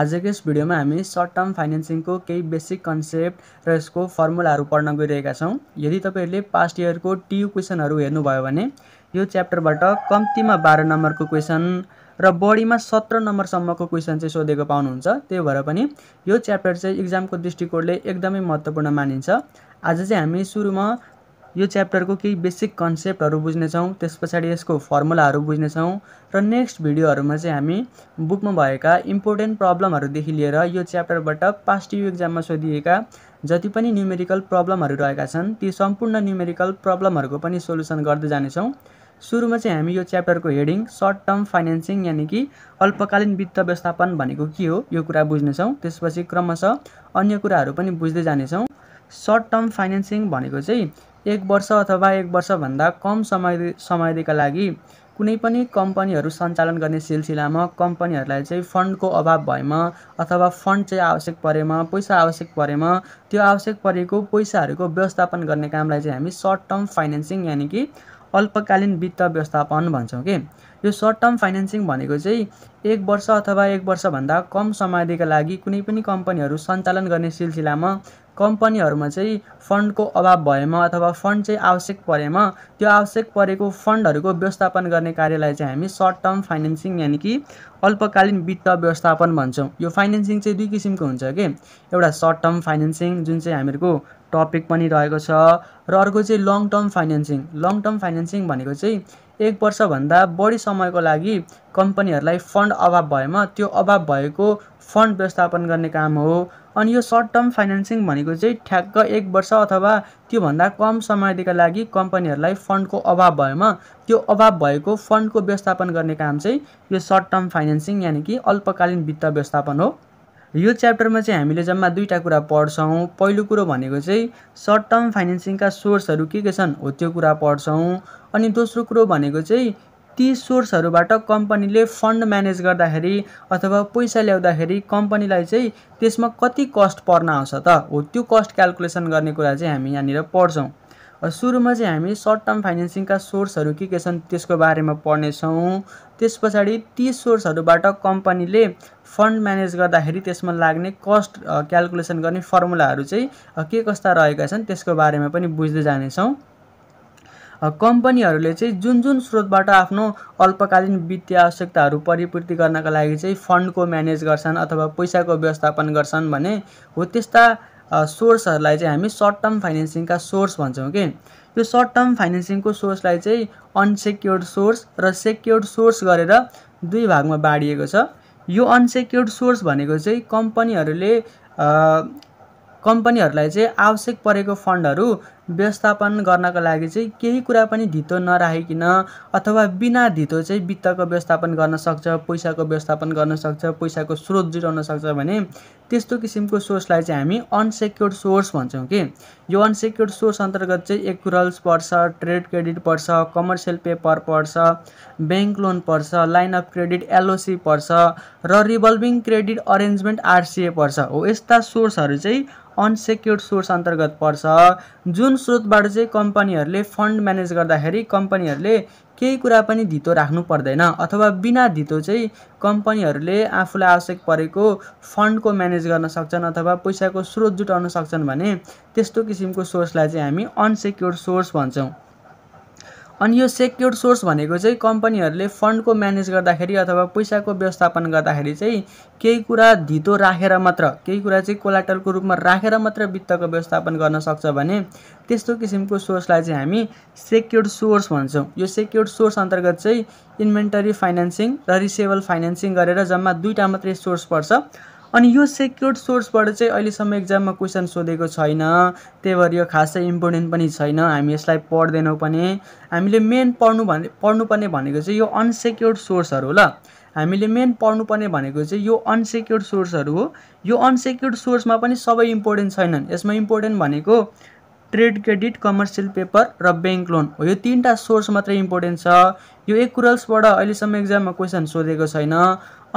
आजको यस भिडियोमा हामी सर्ट टर्म फाइनेन्सिङको केही बेसिक कन्सेप्ट र यसको फर्मुलाहरू पढ्न गइरहेका छौँ यदि तपाईँहरूले पास्ट इयरको टियु क्वेसनहरू हेर्नुभयो भने यो च्याप्टरबाट कम्तीमा बाह्र नम्बरको क्वेसन र बढीमा सत्र नम्बरसम्मको क्वेसन चाहिँ सोधेको पाउनुहुन्छ त्यही भएर पनि यो च्याप्टर चाहिँ इक्जामको दृष्टिकोणले एकदमै महत्त्वपूर्ण मानिन्छ आज चाहिँ हामी सुरुमा यो च्याप्टरको केही बेसिक कन्सेप्टहरू बुझ्नेछौँ त्यस पछाडि यसको फर्मुलाहरू बुझ्नेछौँ र नेक्स्ट भिडियोहरूमा चाहिँ हामी बुकमा भएका इम्पोर्टेन्ट प्रब्लमहरूदेखि लिएर यो च्याप्टरबाट पास्ट यु इक्जाममा सोधिएका जति पनि न्युमेरिकल प्रब्लमहरू रहेका छन् ती सम्पूर्ण न्युमेरिकल प्रब्लमहरूको पनि सोल्युसन गर्दै जानेछौँ सुरुमा चाहिँ हामी यो च्याप्टरको हेडिङ सर्ट टर्म फाइनेन्सिङ यानि कि अल्पकालीन वित्त व्यवस्थापन भनेको के हो यो कुरा बुझ्नेछौँ त्यसपछि क्रमशः अन्य कुराहरू पनि बुझ्दै जानेछौँ सर्ट टर्म फाइनेन्सिङ भनेको चाहिँ एक वर्ष अथवा एक वर्षभन्दा कम समय समयका लागि कुनै पनि कम्पनीहरू सञ्चालन गर्ने सिलसिलामा कम्पनीहरूलाई चाहिँ फन्डको अभाव भएमा अथवा फन्ड चाहिँ आवश्यक परेमा पैसा आवश्यक परेमा त्यो आवश्यक परेको पैसाहरूको व्यवस्थापन गर्ने कामलाई चाहिँ हामी सर्ट टर्म फाइनेन्सिङ यानि कि अल्पकालीन वित्त व्यवस्थापन भन्छौँ कि यो सर्ट टर्म फाइनेन्सिङ भनेको चाहिँ एक वर्ष अथवा एक वर्षभन्दा कम समयदेखिका लागि कुनै पनि कम्पनीहरू सञ्चालन गर्ने सिलसिलामा कम्पनीहरूमा चाहिँ फन्डको अभाव भएमा अथवा फन्ड चाहिँ आवश्यक परेमा त्यो आवश्यक परेको फन्डहरूको व्यवस्थापन गर्ने कार्यलाई चाहिँ हामी सर्ट टर्म फाइनेन्सिङ यानि कि अल्पकालीन वित्त व्यवस्थापन भन्छौँ यो फाइनेन्सिङ चाहिँ दुई किसिमको हुन्छ कि एउटा सर्ट टर्म फाइनेन्सिङ जुन चाहिँ हामीहरूको टपिक पनि रहेको छ र अर्को चाहिँ long term financing long term financing भनेको चाहिँ एक वर्षभन्दा बढी समयको लागि कम्पनीहरूलाई फन्ड अभाव भएमा त्यो अभाव भएको फन्ड व्यवस्थापन गर्ने काम हो अनि यो सर्ट टर्म फाइनेन्सिङ भनेको चाहिँ ठ्याक्क एक वर्ष अथवा त्योभन्दा कम समयदेखिका लागि कम्पनीहरूलाई फन्डको अभाव भएमा त्यो अभाव भएको फन्डको व्यवस्थापन गर्ने काम चाहिँ यो सर्ट टर्म फाइनेन्सिङ यानि कि अल्पकालीन वित्त व्यवस्थापन हो यो च्याप्टरमा चाहिँ हामीले जम्मा दुईवटा कुरा पढ्छौँ पहिलो कुरो भनेको चाहिँ सर्ट टर्म फाइनेन्सिङका सोर्सहरू के के छन् हो त्यो कुरा पढ्छौँ अनि दोस्रो कुरो भनेको चाहिँ ती सोर्सहरूबाट कम्पनीले फन्ड म्यानेज गर्दाखेरि अथवा पैसा ल्याउँदाखेरि कम्पनीलाई चाहिँ त्यसमा कति कस्ट पर्न आउँछ त हो त्यो कस्ट क्यालकुलेसन गर्ने कुरा चाहिँ हामी यहाँनिर पढ्छौँ सुरुमा चाहिँ हामी सर्ट टर्म फाइनेन्सिङका सोर्सहरू के के छन् त्यसको बारेमा पढ्नेछौँ त्यस पछाडि ती सोर्सहरूबाट कम्पनीले फन्ड म्यानेज गर्दाखेरि त्यसमा लाग्ने कस्ट क्यालकुलेसन गर्ने फर्मुलाहरू चाहिँ के कस्ता रहेका छन् त्यसको बारेमा पनि बुझ्दै जानेछौँ कम्पनीहरूले चाहिँ जुन जुन स्रोतबाट आफ्नो अल्पकालीन वित्तीय आवश्यकताहरू परिपूर्ति गर्नका लागि चाहिँ फन्डको म्यानेज गर्छन् अथवा पैसाको व्यवस्थापन गर्छन् भने हो त्यस्ता सोर्सहरूलाई चाहिँ हामी सर्ट टर्म फाइनेन्सिङका सोर्स भन्छौँ कि यो सर्ट टर्म फाइनेन्सिङको सोर्सलाई चाहिँ अनसेक्योर्ड सोर्स र सेक्योर्ड सोर्स गरेर दुई भागमा बाँडिएको छ यो अनसेक्योर्ड सोर्स भनेको चाहिँ कम्पनीहरूले कम्पनीहरूलाई चाहिँ आवश्यक परेको फन्डहरू व्यवस्थापन गर्नको लागि चाहिँ केही कुरा पनि धितो नराखिकन अथवा बिना धितो चाहिँ वित्तको व्यवस्थापन गर्न सक्छ पैसाको व्यवस्थापन गर्न सक्छ पैसाको स्रोत जुटाउन सक्छ भने त्यस्तो किसिमको सोर्सलाई चाहिँ हामी अनसेक्योर्ड सोर्स भन्छौँ कि यो अनसेक्योर्ड सोर्स अन्तर्गत चाहिँ एकुरल्स पर्छ ट्रेड क्रेडिट पर्छ कमर्सियल पेपर पर्छ ब्याङ्क लोन पर्छ लाइन अफ क्रेडिट एलओसी पर्छ र रिभल्भिङ क्रेडिट अरेन्जमेन्ट आरसिए पर्छ हो यस्ता सोर्सहरू चाहिँ अनसेक्योर्ड सोर्स अन्तर्गत पर्छ जुन स्रोतबाट चाहिँ कम्पनीहरूले फन्ड म्यानेज गर्दाखेरि कम्पनीहरूले केही कुरा पनि धितो राख्नु पर्दैन अथवा बिना धितो चाहिँ कम्पनीहरूले आफूलाई आवश्यक परेको फन्डको म्यानेज गर्न सक्छन् अथवा पैसाको स्रोत जुटाउन सक्छन् भने त्यस्तो किसिमको सोर्सलाई चाहिँ हामी अनसेक्योर्ड सोर्स भन्छौँ अनि यो सेक्योर्ड सोर्स भनेको चाहिँ कम्पनीहरूले फन्डको म्यानेज गर्दाखेरि अथवा पैसाको व्यवस्थापन गर्दाखेरि चाहिँ केही कुरा धितो राखेर मात्र केही कुरा चाहिँ कोलाटलको रूपमा राखेर मात्र वित्तको व्यवस्थापन गर्न सक्छ भने त्यस्तो किसिमको सोर्सलाई चाहिँ हामी सेक्योर्ड सोर्स भन्छौँ यो सेक्योर्ड सोर्स अन्तर्गत चाहिँ इन्भेन्टरी फाइनेन्सिङ र रिसेबल फाइनेन्सिङ गरेर जम्मा दुईवटा मात्रै सोर्स पर्छ अनि यो सेक्योर्ड सोर्सबाट चाहिँ अहिलेसम्म एक्जाममा क्वेसन सोधेको छैन त्यही भएर यो खासै इम्पोर्टेन्ट पनि छैन हामी यसलाई पढ्दैनौँ पनि हामीले मेन पढ्नु भने पढ्नुपर्ने भनेको चाहिँ यो अनसेक्योर्ड सोर्सहरू ल हामीले मेन पढ्नुपर्ने भनेको चाहिँ यो अनसेक्योर्ड सोर्सहरू हो यो अनसेक्योर्ड सोर्समा पनि सबै इम्पोर्टेन्ट छैनन् यसमा इम्पोर्टेन्ट भनेको ट्रेड क्रेडिट कमर्सियल पेपर र ब्याङ्क लोन हो यो तिनवटा सोर्स मात्रै इम्पोर्टेन्ट छ यो एक कुरल्सबाट अहिलेसम्म एक्जाममा क्वेसन सोधेको छैन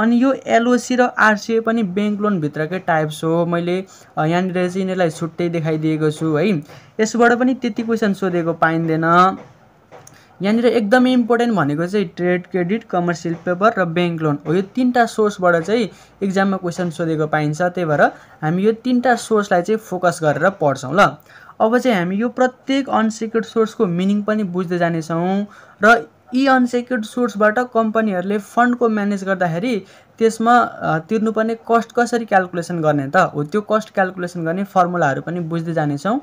अनि यो एलओसी र आरसिए पनि ब्याङ्क लोनभित्रकै टाइप्स हो मैले यहाँनिर चाहिँ यिनीहरूलाई छुट्टै देखाइदिएको छु है यसबाट पनि त्यति क्वेसन सोधेको पाइँदैन यहाँनिर एकदमै इम्पोर्टेन्ट भनेको चाहिँ ट्रेड क्रेडिट कमर्सियल पेपर र ब्याङ्क लोन हो यो तिनवटा सोर्सबाट चाहिँ इक्जाममा क्वेसन सोधेको पाइन्छ त्यही भएर हामी यो तिनवटा सोर्सलाई चाहिँ फोकस गरेर पढ्छौँ ल अब चाहिँ हामी यो प्रत्येक अनसिक्योर्ड सोर्सको मिनिङ पनि बुझ्दै जानेछौँ र यी अनसेक्युर्ड सोर्सबाट कम्पनीहरूले फन्डको म्यानेज गर्दाखेरि त्यसमा तिर्नुपर्ने कस्ट कसरी क्यालकुलेसन गर्ने त हो त्यो कस्ट क्यालकुलेसन गर्ने फर्मुलाहरू पनि बुझ्दै जानेछौँ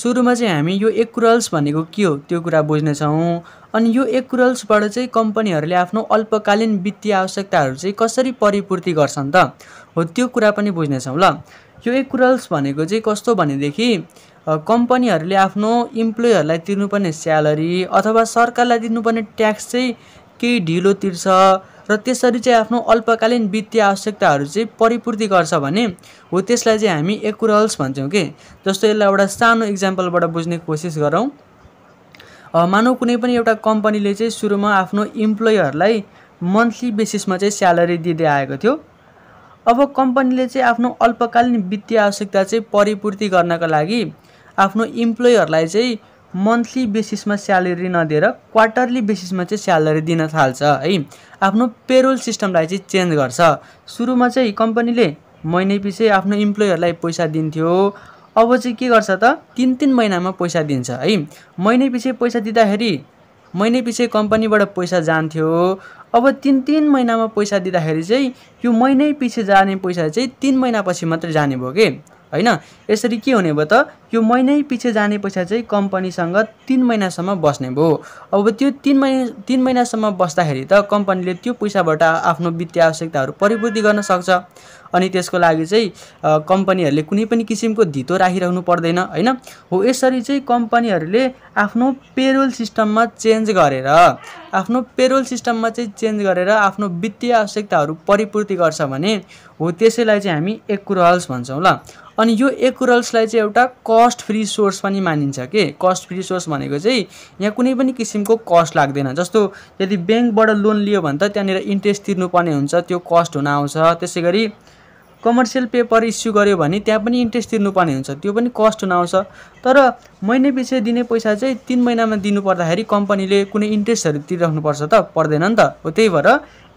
सुरुमा चाहिँ हामी यो एकुरल्स भनेको के हो त्यो कुरा बुझ्नेछौँ अनि यो एकुरल्सबाट चाहिँ कम्पनीहरूले आफ्नो अल्पकालीन वित्तीय आवश्यकताहरू चाहिँ कसरी परिपूर्ति गर्छन् त हो त्यो कुरा पनि बुझ्नेछौँ ल यो एकुरल्स भनेको चाहिँ कस्तो भनेदेखि कम्पनीहरूले आफ्नो इम्प्लोइहरूलाई तिर्नुपर्ने स्यालेरी अथवा सरकारलाई दिनुपर्ने ट्याक्स चाहिँ केही ढिलो तिर्छ र त्यसरी चाहिँ आफ्नो अल्पकालीन वित्तीय आवश्यकताहरू चाहिँ परिपूर्ति गर्छ भने हो त्यसलाई चाहिँ हामी एकुरल्स भन्छौँ कि जस्तो यसलाई एउटा सानो इक्जाम्पलबाट बुझ्ने कोसिस गरौँ मानौ कुनै पनि एउटा कम्पनीले चाहिँ सुरुमा आफ्नो इम्प्लोइहरूलाई मन्थली बेसिसमा चाहिँ स्यालेरी दिँदै आएको थियो अब कम्पनीले चाहिँ आफ्नो अल्पकालीन वित्तीय आवश्यकता चाहिँ परिपूर्ति गर्नका लागि आफ्नो इम्प्लोइहरूलाई चाहिँ मन्थली बेसिसमा स्यालेरी नदिएर क्वार्टरली बेसिसमा चाहिँ स्यालेरी दिन थाल्छ है आफ्नो पेरोल सिस्टमलाई चाहिँ चेन्ज गर्छ सुरुमा चाहिँ कम्पनीले महिनै पछि आफ्नो इम्प्लोइहरूलाई पैसा दिन्थ्यो अब चाहिँ के गर्छ त तिन तिन महिनामा पैसा दिन्छ है महिना पछि पैसा दिँदाखेरि महिनै पछि कम्पनीबाट पैसा जान्थ्यो अब तिन तिन महिनामा पैसा दिँदाखेरि चाहिँ यो महिनै पछि जाने पैसा चाहिँ तिन महिनापछि मात्रै जाने भयो कि होइन यसरी के हुने भयो त यो महिनै पछि जाने पैसा चाहिँ कम्पनीसँग तिन महिनासम्म बस्ने भयो अब त्यो तिन महिना तिन महिनासम्म बस्दाखेरि त कम्पनीले त्यो पैसाबाट आफ्नो वित्तीय आवश्यकताहरू परिपूर्ति गर्न सक्छ अनि त्यसको लागि चाहिँ कम्पनीहरूले कुनै पनि किसिमको धितो राखिरहनु पर्दैन होइन हो यसरी चाहिँ कम्पनीहरूले आफ्नो पेरोल सिस्टममा चेन्ज गरेर आफ्नो पेरोल सिस्टममा चाहिँ चेन्ज गरेर आफ्नो वित्तीय आवश्यकताहरू परिपूर्ति गर्छ भने हो त्यसैलाई चाहिँ हामी एकुरल्स भन्छौँ ल अनि यो एकुरल्सलाई चाहिँ एउटा कस्ट फ्री सोर्स पनि मानिन्छ के कस्ट फ्री सोर्स भनेको चाहिँ यहाँ कुनै पनि किसिमको कस्ट लाग्दैन जस्तो यदि ब्याङ्कबाट लोन लियो भने त त्यहाँनिर इन्ट्रेस्ट तिर्नुपर्ने हुन्छ त्यो कस्ट हुन आउँछ त्यसै गरी कमर्सियल पेपर इस्यु गऱ्यो भने त्यहाँ पनि इन्ट्रेस्ट तिर्नुपर्ने हुन्छ त्यो पनि कस्ट हुन आउँछ तर महिने पछि दिने पैसा चाहिँ तिन महिनामा दिनुपर्दाखेरि कम्पनीले कुनै इन्ट्रेस्टहरू तिरिराख्नुपर्छ त पर्दैन नि त हो त्यही भएर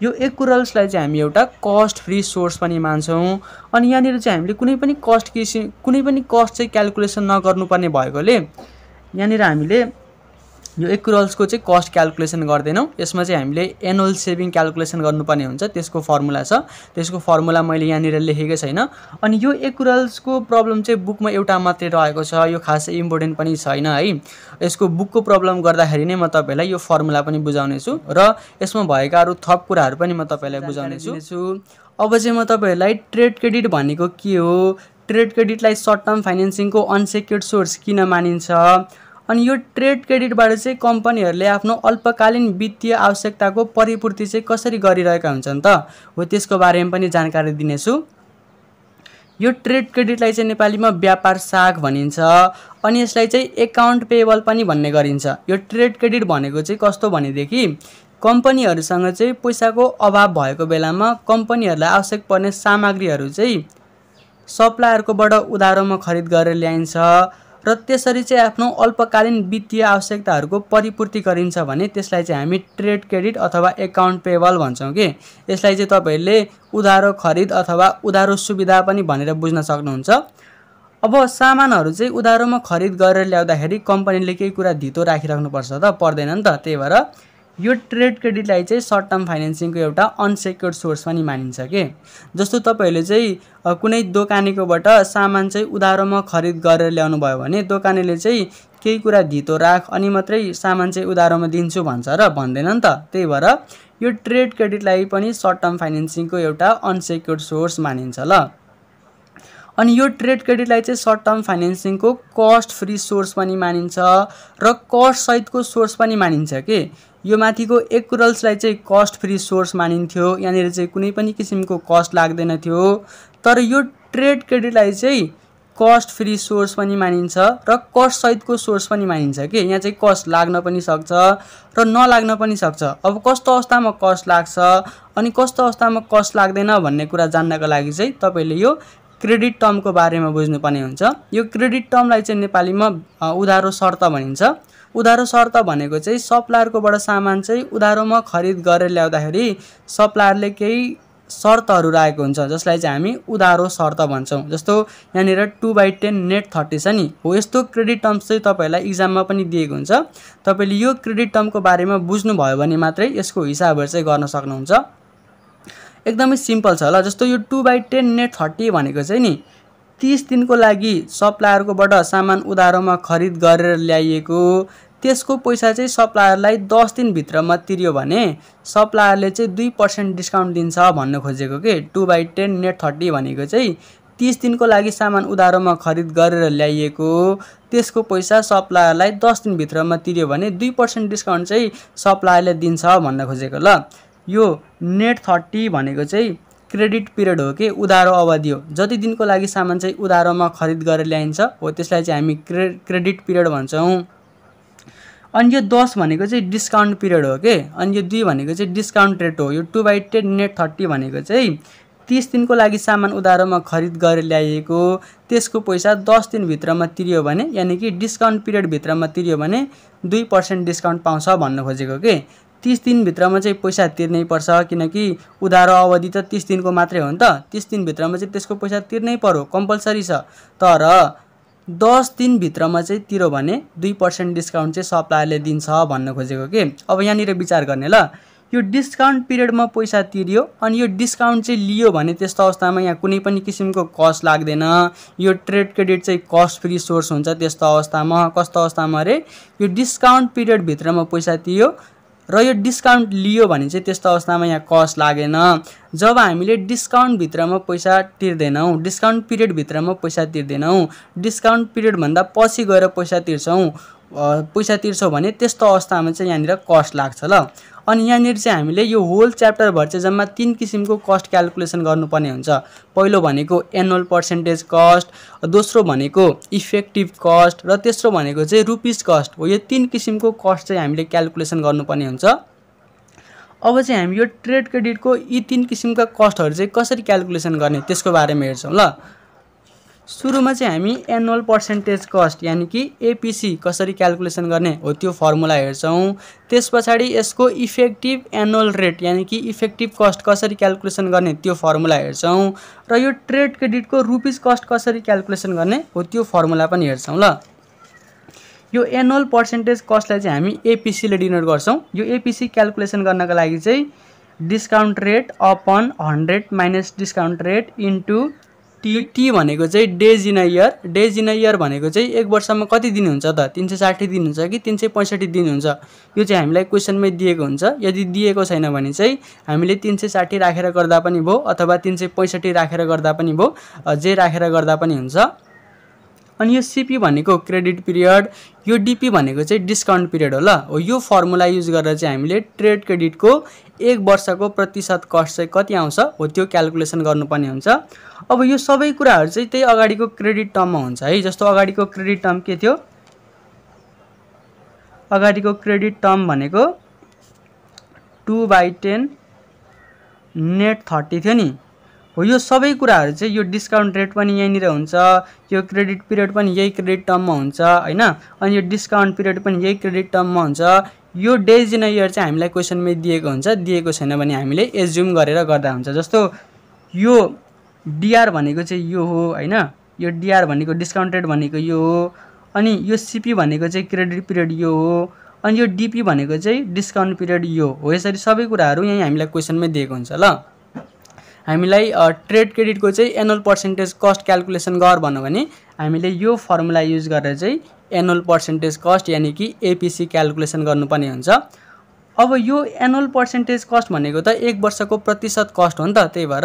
यो एकुरल्सलाई चाहिँ हामी एउटा कस्ट फ्री सोर्स पनि मान्छौँ अनि यहाँनिर चाहिँ हामीले कुनै पनि कस्ट किसिम कुनै पनि कस्ट चाहिँ क्यालकुलेसन नगर्नुपर्ने भएकोले यहाँनिर हामीले यो एकुरल्सको चाहिँ कस्ट क्यालकुलेसन गर्दैनौँ यसमा चाहिँ हामीले एनुअल सेभिङ क्यालकुलेसन गर्नुपर्ने हुन्छ त्यसको फर्मुला छ त्यसको फर्मुला मैले यहाँनिर लेखेकै छैन अनि यो एकुरल्सको प्रब्लम चाहिँ बुकमा एउटा मात्रै रहेको छ यो खासै इम्पोर्टेन्ट पनि छैन है यसको बुकको प्रब्लम गर्दाखेरि नै म तपाईँलाई यो फर्मुला पनि बुझाउने छु र यसमा भएका अरू थप कुराहरू पनि म तपाईँलाई छु अब चाहिँ म तपाईँहरूलाई ट्रेड क्रेडिट भनेको के हो ट्रेड क्रेडिटलाई सर्ट टर्म फाइनेन्सिङको अनसेक्योर्ड सोर्स किन मानिन्छ अनि यो ट्रेड क्रेडिटबाट चाहिँ कम्पनीहरूले आफ्नो अल्पकालीन वित्तीय आवश्यकताको परिपूर्ति चाहिँ कसरी गरिरहेका हुन्छन् त हो त्यसको बारेमा पनि जानकारी दिनेछु यो ट्रेड क्रेडिटलाई चाहिँ नेपालीमा व्यापार साग भनिन्छ अनि यसलाई चाहिँ एकाउन्ट पेबल पनि भन्ने गरिन्छ यो ट्रेड क्रेडिट भनेको चाहिँ कस्तो भनेदेखि कम्पनीहरूसँग चाहिँ पैसाको अभाव भएको बेलामा कम्पनीहरूलाई आवश्यक पर्ने सामग्रीहरू चाहिँ सप्लायरकोबाट उधारोमा खरिद गरेर ल्याइन्छ र त्यसरी चाहिँ आफ्नो अल्पकालीन वित्तीय आवश्यकताहरूको परिपूर्ति गरिन्छ भने त्यसलाई चाहिँ हामी ट्रेड क्रेडिट अथवा एकाउन्ट पेबल भन्छौँ कि यसलाई चाहिँ तपाईँहरूले उधारो खरिद अथवा उधारो सुविधा पनि भनेर बुझ्न सक्नुहुन्छ अब सामानहरू चाहिँ उधारोमा खरिद गरेर ल्याउँदाखेरि कम्पनीले केही कुरा धितो राखिराख्नुपर्छ त पर्दैन नि त त्यही भएर यो ट्रेड क्रेडिटलाई चाहिँ सर्ट टर्म फाइनेन्सिङको एउटा अनसेक्योर्ड सोर्स पनि मानिन्छ के जस्तो तपाईँहरूले चाहिँ कुनै दोकानेकोबाट सामान चाहिँ उधारोमा खरिद गरेर ल्याउनु भयो भने दोकानेले चाहिँ केही कुरा धितो राख अनि मात्रै सामान चाहिँ उधारोमा दिन्छु भन्छ र भन्दैन नि त त्यही भएर यो ट्रेड क्रेडिटलाई पनि सर्ट टर्म फाइनेन्सिङको एउटा अनसेक्योर्ड सोर्स मानिन्छ ल अनि यो ट्रेड क्रेडिटलाई चाहिँ सर्ट टर्म फाइनेन्सिङको कस्ट फ्री सोर्स पनि मानिन्छ र सहितको सोर्स पनि मानिन्छ के यो माथिको एकुरल्सलाई चाहिँ कस्ट फ्री सोर्स मानिन्थ्यो यहाँनिर चाहिँ कुनै पनि किसिमको कस्ट लाग्दैन थियो तर यो ट्रेड क्रेडिटलाई चाहिँ कस्ट फ्री सोर्स पनि मानिन्छ र सहितको सोर्स पनि मानिन्छ कि यहाँ चाहिँ कस्ट लाग्न पनि सक्छ र नलाग्न पनि सक्छ अब कस्तो अवस्थामा कस्ट लाग्छ अनि कस्तो अवस्थामा कस्ट लाग्दैन भन्ने कुरा जान्नको लागि चाहिँ तपाईँले यो क्रेडिट टर्मको बारेमा बुझ्नुपर्ने हुन्छ यो क्रेडिट टर्मलाई चाहिँ नेपालीमा उधारो शर्त भनिन्छ उधारो शर्त भनेको चाहिँ सप्लायरकोबाट सामान चाहिँ उधारोमा खरिद गरेर ल्याउँदाखेरि सप्लायरले केही शर्तहरू राखेको हुन्छ जसलाई चाहिँ हामी उधारो शर्त भन्छौँ जस्तो यहाँनिर two by ten net thirty छ नि हो यस्तो क्रेडिट टर्म्स चाहिँ तपाईँहरूलाई इक्जाममा पनि दिएको हुन्छ तपाईँले यो क्रेडिट टर्मको बारेमा बुझ्नुभयो भने मात्रै यसको हिसाबहरू चाहिँ गर्न सक्नुहुन्छ एकदमै सिम्पल छ ल जस्तो यो two by ten net thirty भनेको चाहिँ नि तिस दिनको लागि सप्लायरकोबाट सामान उधारोमा खरिद गरेर ल्याइएको त्यसको पैसा चाहिँ सप्लायरलाई दस दिनभित्रमा तिर्यो भने सप्लायरले चाहिँ दुई पर्सेन्ट डिस्काउन्ट दिन्छ भन्न खोजेको के two by ten net thirty भनेको चाहिँ तिस दिनको लागि सामान उधारोमा खरिद गरेर ल्याइएको त्यसको पैसा सप्लायरलाई दस दिनभित्रमा तिर्यो भने दुई पर्सेन्ट डिस्काउन्ट चाहिँ सप्लायरले दिन्छ भन्न खोजेको ल यो नेट थर्टी भनेको चाहिँ क्रेडिट पिरियड हो कि उधारो अवधि हो जति दिनको लागि सामान चाहिँ उधारोमा खरिद गरेर ल्याइन्छ हो त्यसलाई चाहिँ हामी क्रे क्रेडिट पिरियड भन्छौँ अनि यो दस भनेको चाहिँ डिस्काउन्ट पिरियड हो कि अनि यो दुई भनेको चाहिँ डिस्काउन्ट रेट हो यो two by ten net thirty भनेको चाहिँ तिस दिनको लागि सामान उधारोमा खरिद गरेर ल्याइएको त्यसको पैसा दस दिनभित्रमा तिरियो भने यानि कि डिस्काउन्ट पिरियडभित्रमा तिरियो भने दुई पर्सेन्ट डिस्काउन्ट पाउँछ भन्न खोजेको के तिस दिनभित्रमा चाहिँ पैसा तिर्नै पर्छ किनकि उधारो अवधि त तिस दिनको मात्रै हो नि त तिस दिनभित्रमा चाहिँ त्यसको पैसा तिर्नै पर्यो कम्पलसरी छ तर दस दिनभित्रमा चाहिँ तिरो भने दुई पर्सेन्ट डिस्काउन्ट चाहिँ सप्लायरले दिन्छ भन्न खोजेको के अब यहाँनिर विचार गर्ने ल यो डिस्काउन्ट पिरियडमा पैसा तिर्यो अनि यो डिस्काउन्ट चाहिँ लियो भने त्यस्तो अवस्थामा यहाँ कुनै पनि किसिमको कस्ट लाग्दैन यो ट्रेड क्रेडिट चाहिँ कस्ट फ्री सोर्स हुन्छ त्यस्तो अवस्थामा कस्तो अवस्थामा अरे यो डिस्काउन्ट पिरियडभित्रमा पैसा तिर्यो र यो डिस्काउन्ट लियो भने चाहिँ त्यस्तो अवस्थामा यहाँ कस्ट लागेन जब हामीले डिस्काउन्टभित्रमा पैसा तिर्दैनौँ डिस्काउन्ट पिरियडभित्रमा पैसा तिर्दैनौँ डिस्काउन्ट पिरियडभन्दा पछि गएर पैसा तिर्छौँ पैसा तिर्छौँ भने त्यस्तो अवस्थामा चाहिँ यहाँनिर कस्ट लाग्छ ल अनि यहाँनिर चाहिँ हामीले यो होल च्याप्टरभर चाहिँ जम्मा तिन किसिमको कस्ट क्यालकुलेसन गर्नुपर्ने हुन्छ पहिलो भनेको एनुअल पर्सेन्टेज कस्ट दोस्रो भनेको इफेक्टिभ कस्ट र तेस्रो भनेको चाहिँ रुपिस कस्ट हो यो तिन किसिमको कस्ट चाहिँ हामीले क्यालकुलेसन गर्नुपर्ने हुन्छ अब चाहिँ हामी यो ट्रेड क्रेडिटको यी तिन किसिमका कस्टहरू चाहिँ कसरी क्यालकुलेसन गर्ने त्यसको बारेमा हेर्छौँ ल सुरुमा चाहिँ हामी एनुअल पर्सेन्टेज कस्ट यानि कि एपिसी कसरी क्यालकुलेसन गर्ने हो त्यो फर्मुला हेर्छौँ त्यस पछाडि यसको इफेक्टिभ एनुअल रेट यानि कि इफेक्टिभ कस्ट कसरी क्यालकुलेसन गर्ने त्यो फर्मुला हेर्छौँ र यो ट्रेड क्रेडिटको रुपिज कस्ट कसरी क्यालकुलेसन गर्ने हो त्यो फर्मुला पनि हेर्छौँ ल यो एनुअल पर्सेन्टेज कस्टलाई चाहिँ हामी एपिसीले डिनोट गर्छौँ यो एपिसी क्यालकुलेसन गर्नको लागि चाहिँ discount rate upon hundred minus discount rate into T T भनेको चाहिँ days in a year days in a year भनेको चाहिँ एक वर्षमा कति दिन हुन्छ त तिन सय साठी दिन हुन्छ कि तिन सय पैँसठी दिन हुन्छ यो चाहिँ हामीलाई क्वेसनमै दिएको हुन्छ यदि दिएको छैन भने चाहिँ हामीले तिन सय साठी राखेर गर्दा पनि भयो अथवा तिन सय पैँसठी राखेर गर्दा पनि भयो जे राखेर गर्दा पनि हुन्छ अनि यो सिपी भनेको क्रेडिट पिरियड यो डिपी भनेको चाहिँ डिस्काउन्ट पिरियड हो ल हो यो फर्मुला युज गरेर चाहिँ हामीले ट्रेड क्रेडिटको एक वर्षको प्रतिशत कस्ट चाहिँ कति आउँछ हो त्यो क्यालकुलेसन गर्नुपर्ने हुन्छ अब यो सबै कुराहरू चाहिँ त्यही अगाडिको क्रेडिट टर्ममा हुन्छ है जस्तो अगाडिको क्रेडिट टर्म के थियो अगाडिको क्रेडिट टर्म भनेको two by ten net thirty थियो नि हो यो सबै कुराहरू चाहिँ यो डिस्काउन्ट रेट पनि यहीँनिर हुन्छ यो क्रेडिट पिरियड पनि यही क्रेडिट टर्ममा हुन्छ होइन अनि यो डिस्काउन्ट पिरियड पनि यही क्रेडिट टर्ममा हुन्छ यो डेज इन अ इयर चाहिँ हामीलाई क्वेसनमै दिएको हुन्छ दिएको छैन भने हामीले एज्युम गरेर गर्दा हुन्छ जस्तो यो डिआर भनेको चाहिँ यो हो होइन यो डिआर भनेको डिस्काउन्ट रेट भनेको यो हो अनि यो सिपी भनेको चाहिँ क्रेडिट पिरियड यो हो अनि यो डिपी भनेको चाहिँ डिस्काउन्ट पिरियड यो हो यसरी सबै कुराहरू यहीँ हामीलाई क्वेसनमै दिएको हुन्छ ल हामीलाई ट्रेड क्रेडिटको चाहिँ एनुअल पर्सेन्टेज कस्ट क्यालकुलेसन गर भन्यो भने हामीले यो फर्मुला युज गरेर चाहिँ एनुअल पर्सेन्टेज कस्ट यानि कि एपिसी क्यालकुलेसन गर्नुपर्ने हुन्छ अब यो एनुअल पर्सेन्टेज कस्ट भनेको त एक वर्षको प्रतिशत कस्ट हो नि त त्यही भएर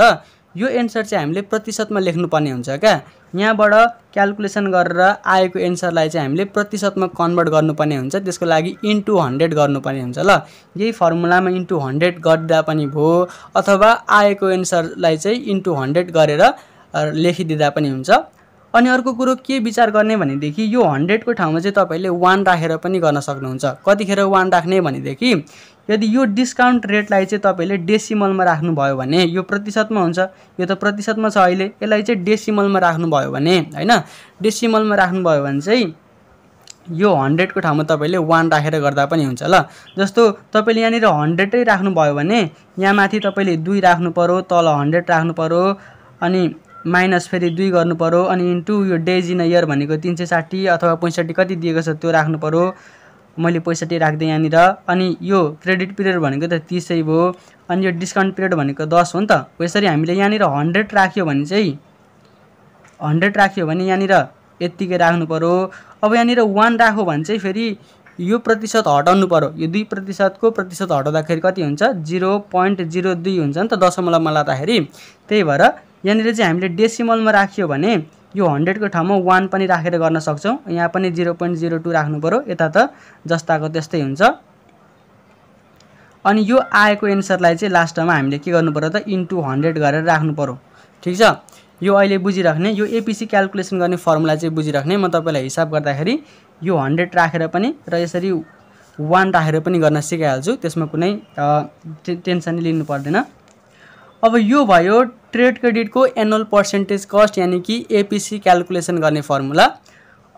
यो एन्सर चाहिँ हामीले प्रतिशतमा लेख्नुपर्ने हुन्छ क्या यहाँबाट क्यालकुलेसन गरेर आएको एन्सरलाई चाहिँ हामीले प्रतिशतमा कन्भर्ट गर्नुपर्ने हुन्छ त्यसको लागि इन्टु हन्ड्रेड गर्नुपर्ने हुन्छ ल यही फर्मुलामा इन्टु हन्ड्रेड गर्दा पनि भयो अथवा आएको एन्सरलाई चाहिँ इन्टु हन्ड्रेड गरेर लेखिदिँदा पनि हुन्छ अनि अर्को कुरो के विचार गर्ने भनेदेखि यो हन्ड्रेडको ठाउँमा चाहिँ तपाईँले वान राखेर पनि गर्न सक्नुहुन्छ कतिखेर वान राख्ने भनेदेखि यदि यो डिस्काउन्ट रेटलाई चाहिँ तपाईँले डेसिमलमा राख्नुभयो भने यो प्रतिशतमा हुन्छ यो त प्रतिशतमा छ अहिले यसलाई चाहिँ डेसिमलमा राख्नुभयो भने होइन डेसिमलमा राख्नुभयो भने चाहिँ यो हन्ड्रेडको ठाउँमा तपाईँले वान राखेर गर्दा पनि हुन्छ ल जस्तो तपाईँले यहाँनिर हन्ड्रेडै राख्नुभयो भने यहाँ माथि तपाईँले दुई राख्नु पऱ्यो तल हन्ड्रेड राख्नु पऱ्यो अनि माइनस फेरि दुई गर्नु अनि इन्टु यो डेज इन अ इयर भनेको तिन सय साठी अथवा पैँसठी कति दिएको छ त्यो राख्नु पऱ्यो मैले पैसा टी राख्दिएँ यहाँनिर अनि यो क्रेडिट पिरियड भनेको त तिसै भयो अनि यो डिस्काउन्ट पिरियड भनेको दस हो नि त यसरी हामीले यहाँनिर हन्ड्रेड राख्यो भने चाहिँ हन्ड्रेड राख्यो भने यहाँनिर यत्तिकै राख्नु पऱ्यो अब यहाँनिर वान राख्यो भने चाहिँ फेरि यो प्रतिशत हटाउनु पऱ्यो यो दुई प्रतिशतको प्रतिशत हटाउँदाखेरि कति हुन्छ जिरो पोइन्ट जिरो दुई हुन्छ नि त दशमलवमा लाँदाखेरि त्यही भएर यहाँनिर चाहिँ हामीले डेसिमलमा राख्यो भने यो हन्ड्रेडको ठाउँमा वान पनि राखेर गर्न सक्छौँ यहाँ पनि जिरो पोइन्ट जिरो टू राख्नु पऱ्यो यता त जस्ताको त्यस्तै हुन्छ अनि यो आएको एन्सरलाई चाहिँ लास्टमा हामीले के गर्नु पऱ्यो त इन्टु हन्ड्रेड गरेर राख्नु पऱ्यो ठिक छ यो अहिले बुझिराख्ने यो एपिसी क्यालकुलेसन गर्ने फर्मुला चाहिँ बुझिराख्ने म तपाईँलाई हिसाब गर्दाखेरि यो हन्ड्रेड राखेर पनि र यसरी वान राखेर पनि गर्न सिकाइहाल्छु त्यसमा कुनै टेन्सनै लिनु पर्दैन अब यो भयो ट्रेड क्रेडिटको एनुअल पर्सेन्टेज कस्ट यानि कि एपिसी क्यालकुलेसन गर्ने फर्मुला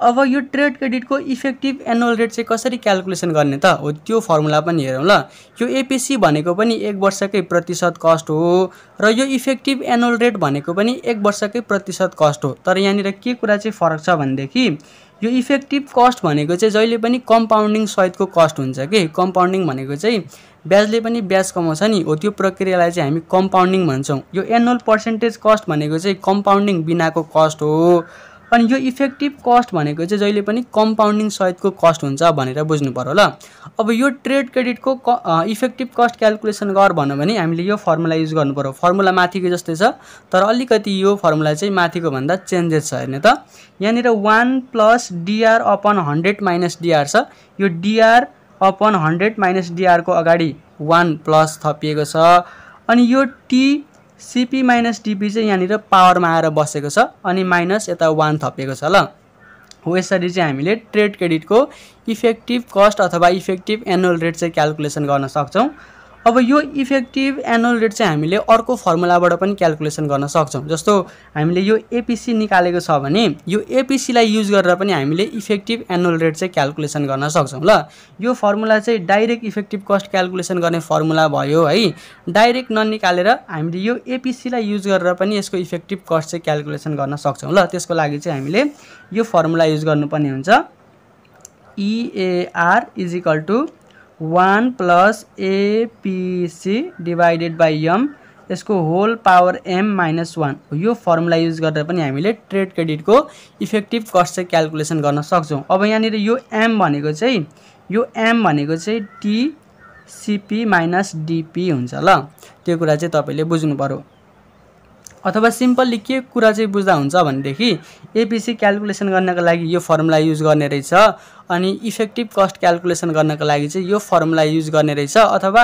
अब यो ट्रेड क्रेडिटको इफेक्टिभ एनुअल रेट चाहिँ कसरी क्यालकुलेसन गर्ने त हो त्यो फर्मुला पनि हेरौँ ल यो एपिसी भनेको पनि एक वर्षकै प्रतिशत कस्ट हो र यो इफेक्टिभ एनुअल रेट भनेको पनि एक वर्षकै प्रतिशत कस्ट हो तर यहाँनिर के कुरा चाहिँ फरक छ भनेदेखि यो इफेक्टिभ कस्ट भनेको चाहिँ जहिले पनि कम्पाउन्डिङ सहितको कस्ट हुन्छ कि कम्पाउन्डिङ भनेको चाहिँ ब्याजले पनि ब्याज कमाउँछ नि हो त्यो प्रक्रियालाई चाहिँ हामी कम्पाउन्डिङ भन्छौँ यो एनुअल पर्सेन्टेज कस्ट भनेको चाहिँ कम्पाउन्डिङ बिनाको कस्ट हो अनि यो इफेक्टिभ कस्ट भनेको चाहिँ जहिले पनि कम्पाउन्डिङ सहितको कस्ट हुन्छ भनेर बुझ्नु पऱ्यो ल अब यो ट्रेड क्रेडिटको क इफेक्टिभ कस्ट क्यालकुलेसन गर भन्यो भने हामीले यो फर्मुला युज गर्नु पऱ्यो फर्मुला माथिको जस्तै छ तर अलिकति यो फर्मुला चाहिँ माथिको भन्दा चेन्जेस छ हेर्ने त यहाँनिर one plus DR upon hundred minus DR छ यो डिआर अपन हन्ड्रेड माइनस डिआरको अगाडि वान प्लस थपिएको छ अनि यो सिपी माइनस डिपी चाहिँ यहाँनिर पावरमा आएर बसेको छ अनि माइनस यता वान थपिएको छ ल हो यसरी चाहिँ हामीले ट्रेड क्रेडिटको इफेक्टिभ कस्ट अथवा इफेक्टिभ एनुअल रेट चाहिँ क्यालकुलेसन गर्न सक्छौँ अब यो इफेक्टिभ एनुअल रेट चाहिँ हामीले अर्को फर्मुलाबाट पनि क्यालकुलेसन गर्न सक्छौँ जस्तो हामीले यो एपिसी निकालेको छ भने यो एपिसीलाई युज गरेर पनि हामीले इफेक्टिभ एनुअल रेट चाहिँ क्यालकुलेसन गर्न सक्छौँ ल यो फर्मुला चाहिँ डाइरेक्ट इफेक्टिभ कस्ट क्यालकुलेसन गर्ने फर्मुला भयो है डाइरेक्ट ननिकालेर हामीले यो एपिसीलाई युज गरेर पनि यसको इफेक्टिभ कस्ट चाहिँ क्यालकुलेसन गर्न सक्छौँ ल त्यसको लागि चाहिँ हामीले यो फर्मुला युज गर्नुपर्ने हुन्छ EAR is equal to one plus APC divided by M यसको whole power M minus one यो फर्मुला युज गरेर पनि हामीले ट्रेड क्रेडिटको इफेक्टिभ कस्ट चाहिँ क्यालकुलेसन गर्न सक्छौँ अब यहाँनिर यो एम भनेको चाहिँ यो एम भनेको चाहिँ टिसिपी माइनस डिपी हुन्छ ल त्यो कुरा चाहिँ तपाईँले बुझ्नु पऱ्यो अथवा सिम्पल्ली के कुरा चाहिँ बुझ्दा हुन्छ भनेदेखि एपिसी क्यालकुलेसन गर्नको लागि यो फर्मुला युज गर्ने रहेछ अनि इफेक्टिभ कस्ट क्यालकुलेसन गर्नको लागि चाहिँ यो फर्मुला युज गर्ने रहेछ अथवा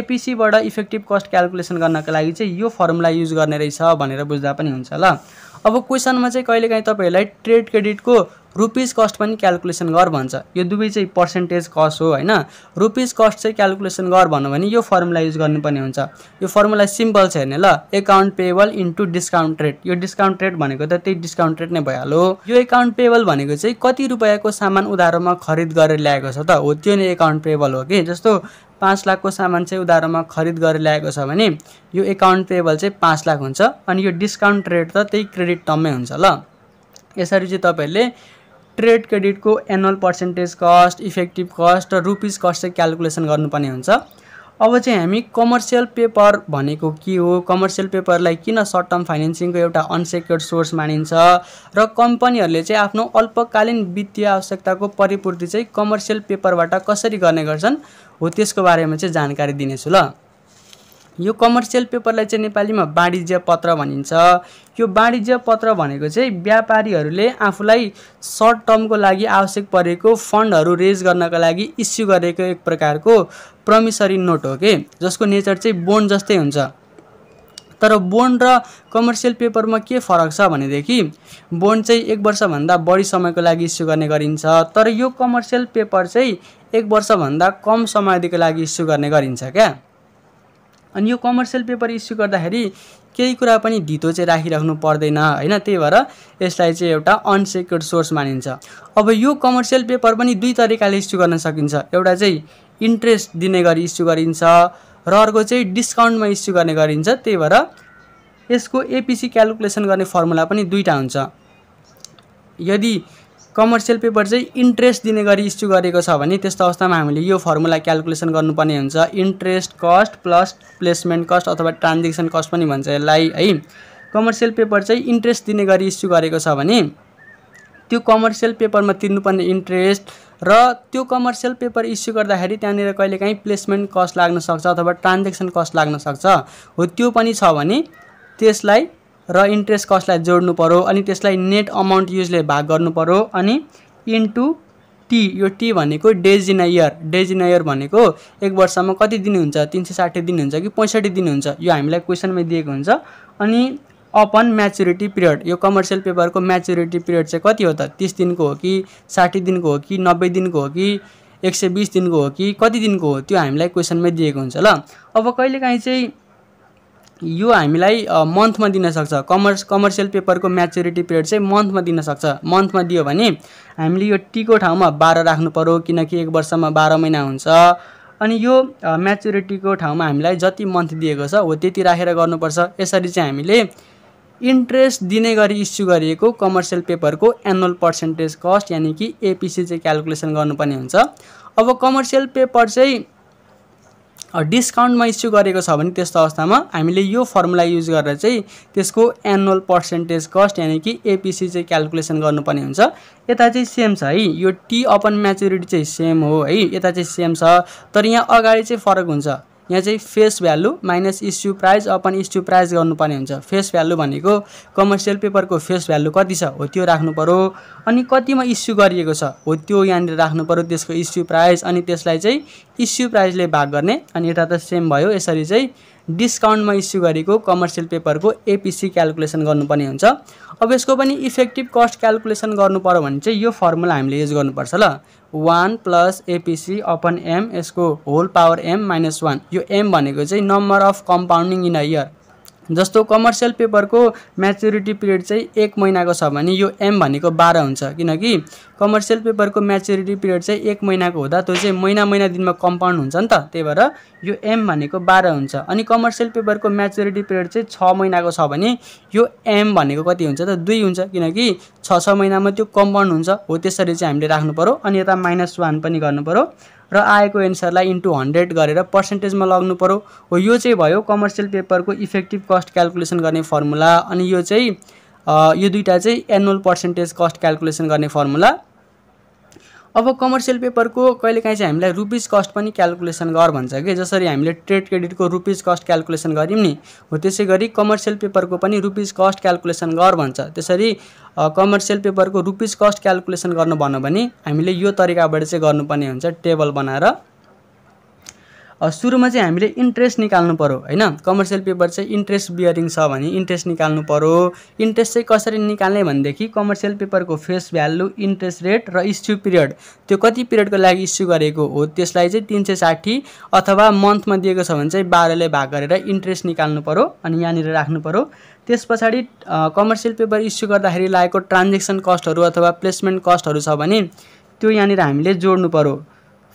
एपिसीबाट इफेक्टिभ कस्ट क्यालकुलेसन गर्नको लागि चाहिँ यो फर्मुला युज गर्ने रहेछ भनेर बुझ्दा पनि हुन्छ ल अब क्वेसनमा चाहिँ कहिलेकाहीँ तपाईँहरूलाई ट्रेड क्रेडिटको रुपिज कस्ट पनि क्यालकुलेसन गर भन्छ यो दुवै चाहिँ पर्सेन्टेज कस्ट हो होइन रुपिज कस्ट चाहिँ क्यालकुलेसन गर भन्नु भने यो फर्मुला युज गर्नुपर्ने हुन्छ यो फर्मुला सिम्पल छ हेर्ने ल account payable into discount rate यो डिस्काउन्ट रेट भनेको त त्यही डिस्काउन्ट रेट नै भइहाल्यो यो एकाउन्ट पेबल भनेको चाहिँ कति रुपियाँको सामान उधारोमा खरिद गरेर ल्याएको छ त हो त्यो नै एकाउन्ट पेबल हो कि जस्तो पाँच लाखको सामान चाहिँ उधारोमा खरिद गरेर ल्याएको छ भने यो एकाउन्ट पेबल चाहिँ पाँच लाख हुन्छ अनि यो डिस्काउन्ट रेट त त्यही क्रेडिट टर्ममै हुन्छ ल यसरी चाहिँ तपाईँहरूले ट्रेड क्रेडिटको annual percentage cost effective cost र रुपिज कस्ट चाहिँ क्यालकुलेसन गर्नुपर्ने हुन्छ अब चाहिँ हामी कमर्सियल पेपर भनेको के हो कमर्सियल पेपरलाई किन सर्ट टर्म फाइनेन्सिङको एउटा अनसेक्योर्ड सोर्स मानिन्छ र कम्पनीहरूले चाहिँ आफ्नो अल्पकालीन वित्तीय आवश्यकताको परिपूर्ति चाहिँ कमर्सियल पेपरबाट कसरी गर्ने गर्छन् हो त्यसको बारेमा चाहिँ जानकारी दिनेछु ल यो कमर्सियल पेपरलाई चाहिँ नेपालीमा वाणिज्य पत्र भनिन्छ यो वाणिज्य पत्र भनेको चाहिँ व्यापारीहरूले आफूलाई सर्ट टर्मको लागि आवश्यक परेको फन्डहरू रेज गर्नको लागि इस्यु गरेको एक प्रकारको प्रमिसरी नोट हो कि जसको नेचर चाहिँ बोन्ड जस्तै हुन्छ तर बोन्ड र कमर्सियल पेपरमा के फरक छ भनेदेखि बोन्ड चाहिँ एक वर्षभन्दा बढी समयको लागि इस्यु गर्ने गरिन्छ तर यो कमर्सियल पेपर चाहिँ एक वर्षभन्दा कम समयदेखिको लागि इस्यु गर्ने गरिन्छ क्या अनि यो कमर्सियल पेपर इस्यु गर्दाखेरि केही कुरा पनि धितो चाहिँ राखिराख्नु पर्दैन होइन त्यही भएर यसलाई चाहिँ एउटा अनसेक्योर्ड सोर्स मानिन्छ अब यो कमर्सियल पेपर पनि दुई तरिकाले इस्यु गर्न सकिन्छ एउटा चाहिँ इन्ट्रेस्ट दिने गरी इस्यु गरिन्छ र अर्को चाहिँ डिस्काउन्टमा इस्यु गर्ने गरिन्छ त्यही भएर यसको एपिसी क्यालकुलेसन गर्ने फर्मुला पनि दुईवटा हुन्छ यदि कमर्सियल पेपर चाहिँ इन्ट्रेस्ट दिने गरी इस्यु गरेको छ भने त्यस्तो अवस्थामा हामीले यो फर्मुला क्यालकुलेसन गर्नुपर्ने हुन्छ interest cost plus placement cost अथवा ट्रान्जेक्सन कस्ट पनि भन्छ यसलाई है कमर्सियल पेपर चाहिँ इन्ट्रेस्ट दिने गरी इस्यु गरेको छ भने त्यो कमर्सियल पेपरमा तिर्नुपर्ने इन्ट्रेस्ट र त्यो कमर्सियल पेपर इस्यु गर्दाखेरि त्यहाँनिर कहिलेकाहीँ प्लेसमेन्ट कस्ट लाग्न सक्छ अथवा ट्रान्जेक्सन कस्ट लाग्न सक्छ हो त्यो पनि छ भने त्यसलाई र इन्ट्रेस्ट कस्टलाई जोड्नु पऱ्यो अनि त्यसलाई नेट अमाउन्ट युजले भाग गर्नु पऱ्यो अनि इन्टु टी यो टी भनेको days in a year days in a year भनेको एक वर्षमा कति दिन हुन्छ तिन सय साठी दिन हुन्छ कि पैँसठी दिन हुन्छ यो हामीलाई क्वेसनमै दिएको हुन्छ अनि अपन म्याच्युरिटी पिरियड यो कमर्सियल पेपरको म्याच्युरिटी पिरियड चाहिँ कति हो त तिस दिनको हो कि साठी दिनको हो कि नब्बे दिनको हो कि एक सय बिस दिनको हो कि कति दिनको हो त्यो हामीलाई क्वेसनमै दिएको हुन्छ ल अब कहिलेकाहीँ चाहिँ यो हामीलाई मन्थमा दिनसक्छ कमर्स कमर्सियल पेपरको म्याच्युरिटी पिरियड चाहिँ मन्थमा दिनसक्छ मन्थमा दियो भने हामीले यो टीको ठाउँमा बाह्र राख्नु पऱ्यो किनकि एक वर्षमा बाह्र महिना हुन्छ अनि यो म्याच्युरिटीको ठाउँमा हामीलाई जति मन्थ दिएको छ हो त्यति राखेर गर्नुपर्छ यसरी चाहिँ हामीले इन्ट्रेस्ट दिने गरी इस्यु गरिएको कमर्सियल पेपरको एनुअल पर्सेन्टेज कस्ट यानि कि एपिसी चाहिँ क्यालकुलेसन गर्नुपर्ने हुन्छ अब कमर्सियल पेपर चाहिँ डिस्काउन्टमा इस्यु गरेको छ भने त्यस्तो अवस्थामा हामीले यो फर्मुला युज गरेर चाहिँ त्यसको एनुअल पर्सेन्टेज कस्ट यानि कि एपिसी चाहिँ क्यालकुलेसन गर्नुपर्ने हुन्छ यता चाहिँ सेम छ है यो टी अपन म्याचुरिटी चाहिँ सेम हो है यता चाहिँ सेम छ तर यहाँ अगाडि चाहिँ फरक हुन्छ यहाँ चाहिँ face value minus issue price upon issue price गर्नुपर्ने हुन्छ फेस भ्यालु भनेको कमर्सियल पेपरको फेस भ्यालु कति छ हो त्यो राख्नु पऱ्यो अनि कतिमा इस्यु गरिएको छ हो त्यो यहाँनिर राख्नु पऱ्यो त्यसको इस्यु प्राइज अनि त्यसलाई चाहिँ इस्यु प्राइजले भाग गर्ने अनि यता त सेम भयो यसरी चाहिँ डिस्काउन्टमा इस्यु गरेको कमर्सियल पेपरको एपिसी क्यालकुलेसन गर्नुपर्ने हुन्छ अब यसको पनि इफेक्टिभ कस्ट क्यालकुलेसन गर्नु पऱ्यो भने चाहिँ यो फर्मुला हामीले युज गर्नुपर्छ ल one plus APC upon M यसको whole power M minus one यो एम भनेको चाहिँ number of compounding in a year जस्तो कमर्सियल पेपरको म्याच्युरिटी पिरियड चाहिँ एक महिनाको छ भने यो एम भनेको बाह्र हुन्छ किनकि कमर्सियल पेपरको म्याच्युरिटी पिरियड चाहिँ एक महिनाको हुँदा त्यो चाहिँ महिना महिना दिनमा कम्पाउन्ड हुन्छ नि त त्यही भएर यो एम भनेको बाह्र हुन्छ अनि कमर्सियल पेपरको म्याच्युरिटी पिरियड चाहिँ छ महिनाको छ भने यो एम भनेको कति हुन्छ त दुई हुन्छ किनकि छ छ महिनामा त्यो कम्पाउन्ड हुन्छ हो त्यसरी चाहिँ हामीले राख्नु पऱ्यो अनि यता माइनस वान पनि गर्नु र आएको एन्सरलाई इन्टु हन्ड्रेड गरेर पर्सेन्टेजमा लग्नु पऱ्यो हो यो चाहिँ भयो कमर्सियल पेपरको इफेक्टिभ कस्ट क्यालकुलेसन गर्ने फर्मुला अनि यो चाहिँ यो दुइटा चाहिँ एनुअल पर्सेन्टेज कस्ट क्यालकुलेसन गर्ने फर्मुला अब कमर्सियल पेपरको कहिलेकाहीँ चाहिँ हामीलाई रुपिज कस्ट पनि क्यालकुलेसन गर भन्छ कि जसरी हामीले ट्रेड क्रेडिटको रुपिज कस्ट क्यालकुलेसन गऱ्यौँ नि हो त्यसै गरी कमर्सियल पेपरको पनि रुपिज कस्ट क्यालकुलेसन गर भन्छ त्यसरी कमर्सियल पेपरको रुपिज कस्ट क्यालकुलेसन गर्नु भन्यो भने हामीले यो तरिकाबाट चाहिँ गर्नुपर्ने हुन्छ टेबल बनाएर सुरुमा चाहिँ हामीले इन्ट्रेस्ट निकाल्नु पऱ्यो होइन कमर्सियल पेपर चाहिँ इन्ट्रेस्ट बियरिङ छ भने इन्ट्रेस्ट निकाल्नु पऱ्यो इन्ट्रेस्ट चाहिँ कसरी निकाल्ने भनेदेखि कमर्सियल पेपरको फेस भ्याल्यु इन्ट्रेस्ट रेट र इस्यु पिरियड त्यो कति पिरियडको लागि इस्यु गरेको हो त्यसलाई चाहिँ तिन सय साठी अथवा मन्थमा दिएको छ भने चाहिँ बाह्रले भाग गरेर इन्ट्रेस्ट निकाल्नु पऱ्यो अनि यहाँनिर राख्नु पऱ्यो त्यस पछाडि कमर्सियल पेपर इस्यु गर्दाखेरि लागेको ट्रान्जेक्सन कस्टहरू अथवा प्लेसमेन्ट कस्टहरू छ भने त्यो यहाँनिर हामीले जोड्नु पऱ्यो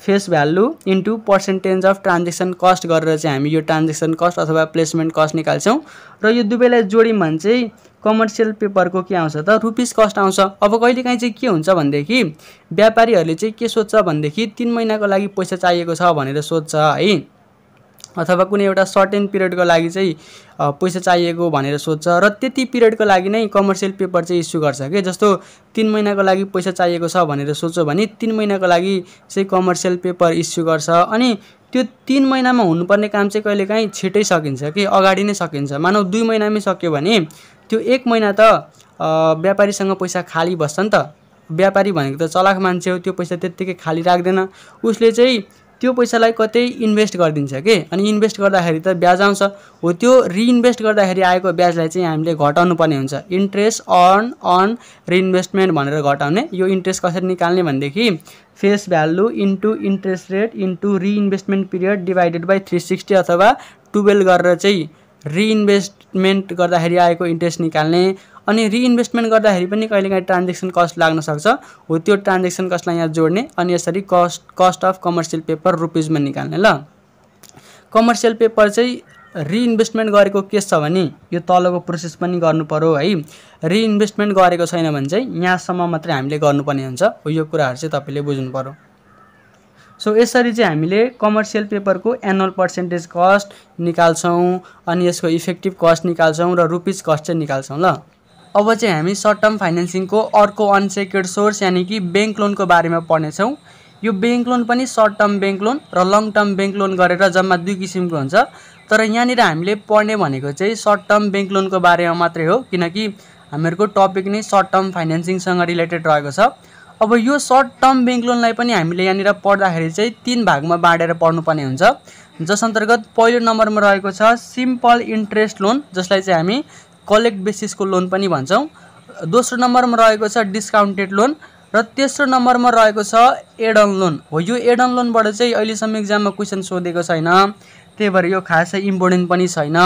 face value into percentage of transaction cost गरेर चाहिँ हामी यो ट्रान्जेक्सन कस्ट अथवा प्लेसमेन्ट कस्ट निकाल्छौँ र यो दुवैलाई जोड्यौँ भने चाहिँ कमर्सियल पेपरको के आउँछ त रुपिस कस्ट आउँछ अब कहिलेकाहीँ चाहिँ के हुन्छ भनेदेखि व्यापारीहरूले चाहिँ के सोध्छ भनेदेखि तिन महिनाको लागि पैसा चाहिएको छ भनेर सोध्छ है अथवा कुनै एउटा सर्टेन पिरियडको लागि चाहिँ पैसा चाहिएको भनेर सोध्छ र त्यति पिरियडको लागि नै कमर्सियल पेपर चाहिँ इस्यु गर्छ कि जस्तो तिन महिनाको लागि पैसा चाहिएको छ भनेर सोच्यो भने तिन महिनाको लागि चाहिँ कमर्सियल पेपर इस्यु गर्छ अनि त्यो तिन महिनामा हुनुपर्ने काम चाहिँ कहिलेकाहीँ छिटै सकिन्छ कि अगाडि नै सकिन्छ मानव दुई महिनामै सक्यो भने त्यो एक महिना त व्यापारीसँग पैसा खाली बस्छ नि त व्यापारी भनेको त चलाख मान्छे हो त्यो पैसा त्यत्तिकै खाली राख्दैन उसले चाहिँ त्यो पैसालाई कतै इन्भेस्ट गरिदिन्छ कि अनि इन्भेस्ट गर्दाखेरि त ब्याज आउँछ हो त्यो रिइन्भेस्ट गर्दाखेरि आएको ब्याजलाई चाहिँ हामीले घटाउनु पर्ने हुन्छ इन्ट्रेस्ट अर्न अन रिइन्भेस्टमेन्ट भनेर घटाउने यो इन्ट्रेस्ट कसरी निकाल्ने भनेदेखि face value into interest rate into reinvestment period divided by three sixty अथवा टुवेल्भ गरेर चाहिँ रिइन्भेस्टमेन्ट गर्दाखेरि आएको इन्ट्रेस्ट निकाल्ने अनि रिइन्भेस्टमेन्ट गर्दाखेरि पनि कहिलेकाहीँ ट्रान्जेक्सन कस्ट लाग्न सक्छ हो त्यो ट्रान्जेक्सन कस्टलाई यहाँ जोड्ने अनि यसरी cost cost of commercial paper रुपिजमा निकाल्ने ल कमर्सियल पेपर चाहिँ रिइन्भेस्टमेन्ट गरेको केस छ भने यो तलको प्रोसेस पनि पऱ्यो है रिइन्भेस्टमेन्ट गरेको छैन भने चाहिँ यहाँसम्म मात्रै हामीले गर्नुपर्ने हुन्छ हो यो कुराहरू चाहिँ तपाईँले बुझ्नु पऱ्यो सो यसरी चाहिँ हामीले कमर्सियल पेपरको एनुअल पर्सेन्टेज कस्ट निकाल्छौँ अनि यसको इफेक्टिभ कस्ट निकाल्छौँ र रुपिज कस्ट चाहिँ निकाल्छौँ ल अब चाहिँ हामी सर्ट टर्म फाइनेन्सिङको अर्को अनसेक्योर्ड सोर्स यानि कि ब्याङ्क लोनको बारेमा पढ्नेछौँ यो ब्याङ्क लोन पनि सर्ट टर्म ब्याङ्क लोन र लङ टर्म ब्याङ्क लोन गरेर जम्मा दुई किसिमको हुन्छ तर यहाँनिर हामीले पढ्ने भनेको चाहिँ सर्ट टर्म ब्याङ्क लोनको बारेमा मात्रै हो किनकि हामीहरूको टपिक नै सर्ट टर्म फाइनेन्सिङसँग रिलेटेड रहेको छ अब यो सर्ट टर्म ब्याङ्क लोनलाई पनि हामीले यहाँनिर पढ्दाखेरि चाहिँ तिन भागमा बाँडेर पढ्नुपर्ने हुन्छ जस अन्तर्गत पहिलो नम्बरमा रहेको छ सिम्पल इन्ट्रेस्ट लोन जसलाई चाहिँ हामी कलेक्ट बेसिसको लोन पनि भन्छौँ दोस्रो नम्बरमा रहेको छ डिस्काउन्टेड लोन र तेस्रो नम्बरमा रहेको छ एडन लोन हो यो एडन लोनबाट चाहिँ अहिलेसम्म इक्जाममा क्वेसन सोधेको छैन त्यही भएर यो खासै इम्पोर्टेन्ट पनि छैन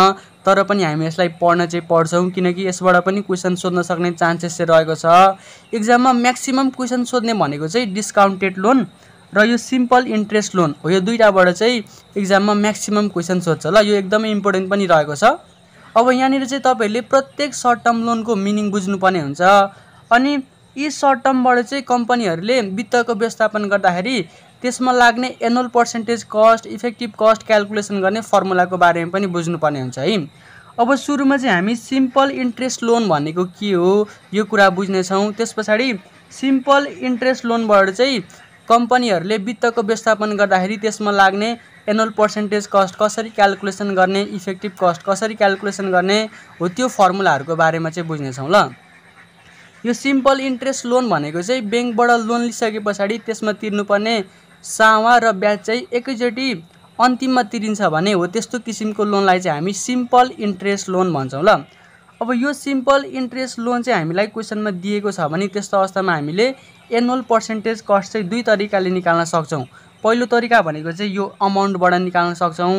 तर पनि हामी यसलाई पढ्न चाहिँ पढ्छौँ किनकि यसबाट पनि क्वेसन सोध्न सक्ने चान्सेस चाहिँ रहेको छ इक्जाममा म्याक्सिमम् क्वेसन सोध्ने भनेको चाहिँ डिस्काउन्टेड लोन र यो सिम्पल इन्ट्रेस्ट लोन हो यो दुइटाबाट चाहिँ इक्जाममा म्याक्सिमम् क्वेसन सोध्छ ल यो एकदमै इम्पोर्टेन्ट पनि रहेको छ अब यहाँनिर चाहिँ तपाईँहरूले प्रत्येक सर्ट टर्म लोनको मिनिङ बुझ्नुपर्ने हुन्छ अनि यी सर्ट टर्मबाट चाहिँ कम्पनीहरूले वित्तको व्यवस्थापन गर्दाखेरि त्यसमा लाग्ने annual percentage cost effective cost calculation गर्ने फर्मुलाको बारेमा पनि बुझ्नुपर्ने हुन्छ है अब सुरुमा चाहिँ हामी सिम्पल इन्ट्रेस्ट लोन भनेको के हो यो कुरा बुझ्नेछौँ त्यस पछाडि सिम्पल इन्ट्रेस्ट लोनबाट चाहिँ कम्पनीहरूले वित्तको व्यवस्थापन गर्दाखेरि त्यसमा लाग्ने एनुअल पर्सेन्टेज कस्ट कसरी क्यालकुलेसन गर्ने इफेक्टिभ कस्ट कसरी क्यालकुलेसन गर्ने हो त्यो फर्मुलाहरूको बारेमा चाहिँ बुझ्नेछौँ ल यो सिम्पल इन्ट्रेस्ट लोन भनेको चाहिँ ब्याङ्कबाट लोन लिइसके पछाडि त्यसमा तिर्नुपर्ने सावा र ब्याज चाहिँ एकैचोटि अन्तिममा तिरिन्छ भने हो त्यस्तो किसिमको लोनलाई चाहिँ हामी सिम्पल इन्ट्रेस्ट लोन भन्छौँ ल अब यो सिम्पल इन्ट्रेस्ट लोन चाहिँ हामीलाई क्वेसनमा दिएको छ भने त्यस्तो अवस्थामा हामीले एनुअल पर्सेन्टेज कस्ट चाहिँ दुई तरिकाले निकाल्न सक्छौँ पहिलो तरिका भनेको चाहिँ यो अमाउन्टबाट निकाल्न सक्छौँ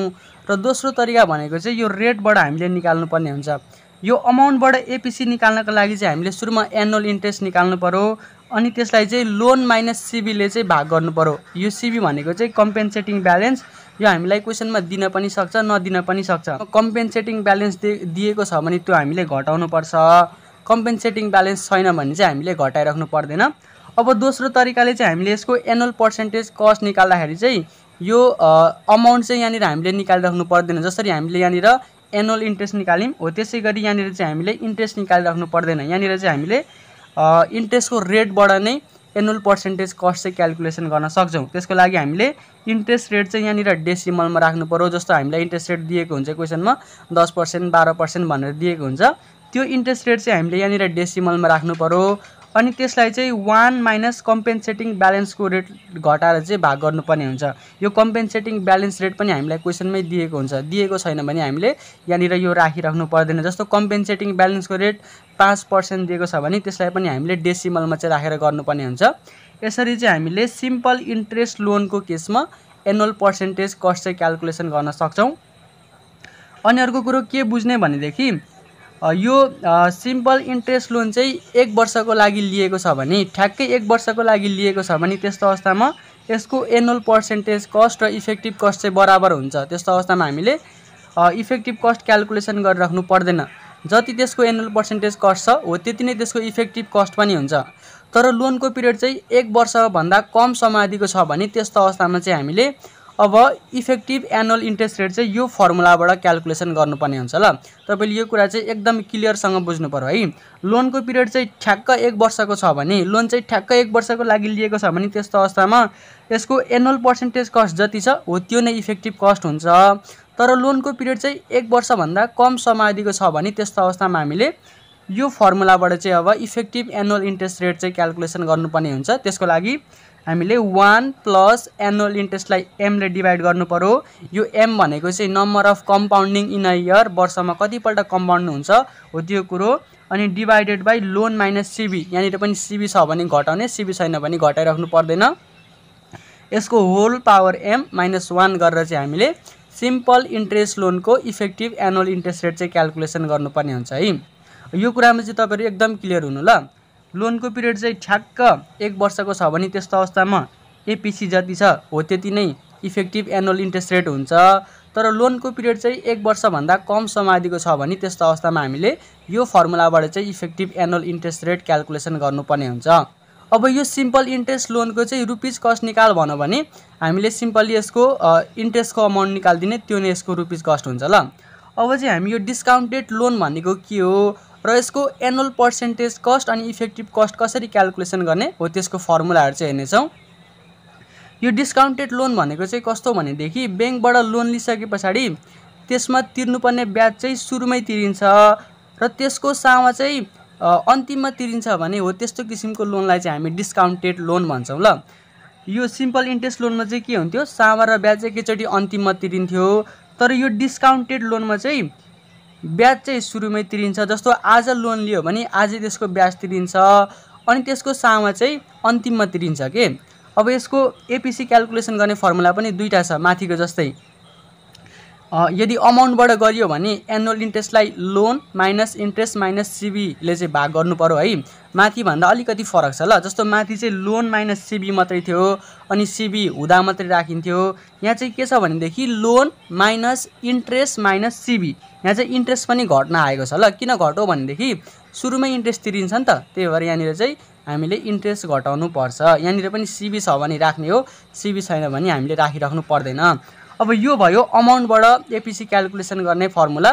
र दोस्रो तरिका भनेको चाहिँ यो रेटबाट हामीले निकाल्नुपर्ने हुन्छ यो अमाउन्टबाट एपिसी निकाल्नको लागि चाहिँ हामीले सुरुमा एनुअल इन्ट्रेस्ट निकाल्नु पऱ्यो अनि त्यसलाई चाहिँ लोन माइनस सिबीले चाहिँ भाग गर्नु पऱ्यो यो सिबी भनेको चाहिँ कम्पेन्सेटिङ ब्यालेन्स यो हामीलाई क्वेसनमा दिन पनि सक्छ नदिन पनि सक्छ कम्पेन्सेटिङ ब्यालेन्स दिएको छ भने त्यो हामीले घटाउनुपर्छ कम्पेन्सेटिङ ब्यालेन्स छैन भने चाहिँ हामीले घटाइराख्नु पर्दैन अब दोस्रो तरिकाले चाहिँ हामीले यसको एनुअल पर्सेन्टेज कस्ट निकाल्दाखेरि चाहिँ यो अमाउन्ट चाहिँ यहाँनिर हामीले निकालिराख्नु पर्दैन जसरी हामीले यहाँनिर एनुअल इन्ट्रेस्ट निकाल्यौँ हो त्यसै गरी यहाँनिर चाहिँ हामीले इन्ट्रेस्ट निकालिराख्नु पर्दैन यहाँनिर चाहिँ हामीले इन्ट्रेस्टको रेटबाट नै एनुअल पर्सेन्टेज कस्ट चाहिँ क्यालकुलेसन गर्न सक्छौँ त्यसको लागि हामीले इन्ट्रेस्ट रेट चाहिँ यहाँनिर डेसिमलमा राख्नु पऱ्यो जस्तो हामीलाई इन्ट्रेस्ट रेट दिएको हुन्छ क्वेसनमा दस पर्सेन्ट बाह्र पर्सेन्ट भनेर दिएको हुन्छ त्यो इन्ट्रेस्ट रेट चाहिँ हामीले यहाँनिर डेसिमलमा राख्नु पऱ्यो अनि त्यसलाई चाहिँ वान माइनस कम्पेन्सेटिङ ब्यालेन्सको रेट घटाएर चाहिँ भाग गर्नुपर्ने हुन्छ यो कम्पेन्सेटिङ ब्यालेन्स रेट पनि हामीलाई क्वेसनमै दिएको हुन्छ दिएको छैन भने हामीले यहाँनिर यो राखिराख्नु पर्दैन जस्तो कम्पेन्सेटिङ ब्यालेन्सको रेट पाँच पर्सेन्ट दिएको छ भने त्यसलाई पनि हामीले डेसिमलमा चाहिँ राखेर गर्नुपर्ने हुन्छ यसरी चाहिँ हामीले सिम्पल इन्ट्रेस्ट लोनको केसमा एनुअल पर्सेन्टेज कस्ट चाहिँ क्यालकुलेसन गर्न सक्छौँ अनि अर्को कुरो के बुझ्ने भनेदेखि यो सिम्पल इन्ट्रेस्ट लोन चाहिँ एक वर्षको लागि लिएको छ भने ठ्याक्कै एक वर्षको लागि लिएको छ भने त्यस्तो अवस्थामा यसको एनुअल पर्सेन्टेज कस्ट र इफेक्टिभ कस्ट चाहिँ बराबर हुन्छ त्यस्तो अवस्थामा हामीले इफेक्टिभ कस्ट क्यालकुलेसन गरेर राख्नु पर्दैन जति त्यसको एनुअल पर्सेन्टेज कस्ट छ हो त्यति नै त्यसको इफेक्टिभ कस्ट पनि हुन्छ तर लोनको पिरियड चाहिँ एक वर्षभन्दा कम समाधिको छ भने त्यस्तो अवस्थामा चाहिँ हामीले अब इफेक्टिभ एनुअल इन्ट्रेस्ट रेट चाहिँ यो फर्मुलाबाट क्यालकुलेसन गर्नुपर्ने हुन्छ ल तपाईँले यो कुरा चाहिँ एकदम क्लियरसँग बुझ्नु पऱ्यो है लोनको पिरियड चाहिँ ठ्याक्क एक वर्षको छ भने लोन चाहिँ ठ्याक्क एक वर्षको लागि लिएको छ भने त्यस्तो अवस्थामा यसको एनुअल पर्सेन्टेज कस्ट जति छ हो त्यो नै इफेक्टिभ कस्ट हुन्छ तर लोनको पिरियड चाहिँ एक वर्षभन्दा कम समाधिको छ भने त्यस्तो अवस्थामा हामीले यो फर्मुलाबाट चाहिँ अब इफेक्टिभ एनुअल इन्ट्रेस्ट रेट चाहिँ क्यालकुलेसन गर्नुपर्ने हुन्छ त्यसको लागि हामीले वान प्लस एनुअल इन्ट्रेस्टलाई एमले डिभाइड पऱ्यो यो एम भनेको चाहिँ number of compounding in a year वर्षमा कतिपल्ट कम्पाउन्ड हुन्छ हो त्यो कुरो अनि divided by loan minus CB यहाँनिर पनि सिबी छ भने घटाउने सिबी छैन भने घटाइराख्नु पर्दैन यसको whole power M minus one गरेर चाहिँ हामीले सिम्पल इन्ट्रेस्ट लोनको इफेक्टिभ एनुअल इन्ट्रेस्ट रेट चाहिँ क्यालकुलेसन गर्नुपर्ने हुन्छ है यो कुरामा चाहिँ तपाईँहरू एकदम क्लियर हुनु ल लोनको पिरियड चाहिँ ठ्याक्क एक वर्षको छ भने त्यस्तो अवस्थामा एपिसी जति छ हो त्यति नै इफेक्टिभ एनुअल इन्ट्रेस्ट रेट हुन्छ तर लोनको पिरियड चाहिँ एक वर्षभन्दा कम समाधिको छ भने त्यस्तो अवस्थामा हामीले यो फर्मुलाबाट चाहिँ effective annual interest rate calculation गर्नुपर्ने हुन्छ अब यो सिम्पल इन्ट्रेस्ट लोनको चाहिँ रुपिज कस्ट निकाल भनौँ भने हामीले सिम्पली यसको इन्ट्रेस्टको अमाउन्ट निकालिदिने त्यो नै यसको रुपिज कस्ट हुन्छ ल अब चाहिँ हामी यो डिस्काउन्टेड लोन भनेको के हो र यसको एनुअल पर्सेन्टेज कस्ट अनि इफेक्टिभ कस्ट कसरी क्यालकुलेसन गर्ने हो त्यसको फर्मुलाहरू चाहिँ हेर्नेछौँ यो डिस्काउन्टेड लोन भनेको चाहिँ कस्तो भनेदेखि ब्याङ्कबाट लोन लिइसके पछाडि त्यसमा तिर्नुपर्ने ब्याज चाहिँ सुरुमै तिरिन्छ र त्यसको सामा चाहिँ अन्तिममा तिरिन्छ भने हो त्यस्तो किसिमको लोनलाई चाहिँ हामी डिस्काउन्टेड लोन भन्छौँ ल यो सिम्पल इन्ट्रेस्ट लोनमा चाहिँ के हुन्थ्यो सामा र ब्याज चाहिँ एकैचोटि अन्तिममा तिरिन्थ्यो तर यो डिस्काउन्टेड लोनमा चाहिँ ब्याज चाहिँ सुरुमै तिरिन्छ जस्तो आज लोन लियो भने आज त्यसको ब्याज तिरिन्छ अनि त्यसको सामा चाहिँ अन्तिममा तिरिन्छ के अब यसको एपिसी क्यालकुलेसन गर्ने फर्मुला पनि दुईवटा छ माथिको जस्तै यदि अमाउन्टबाट गरियो भने एनुअल इन्ट्रेस्टलाई लोन माइनस इन्ट्रेस्ट माइनस सिबीले चाहिँ भाग गर्नु पऱ्यो है माथिभन्दा अलिकति फरक छ ल जस्तो माथि चाहिँ लोन माइनस सिबी मात्रै थियो अनि सिबी हुँदा मात्रै राखिन्थ्यो यहाँ चाहिँ के छ भनेदेखि loan minus interest minus CB यहाँ चाहिँ इन्ट्रेस्ट पनि घट्न आएको छ ल किन घट्यो भनेदेखि सुरुमै इन्ट्रेस्ट तिरिन्छ नि त त्यही भएर यहाँनिर चाहिँ हामीले इन्ट्रेस्ट घटाउनु पर्छ यहाँनिर पनि सिबी छ भने राख्ने हो सिबी छैन भने हामीले राखिराख्नु पर्दैन अब यो भयो अमाउन्टबाट एपिसी क्यालकुलेसन गर्ने फर्मुला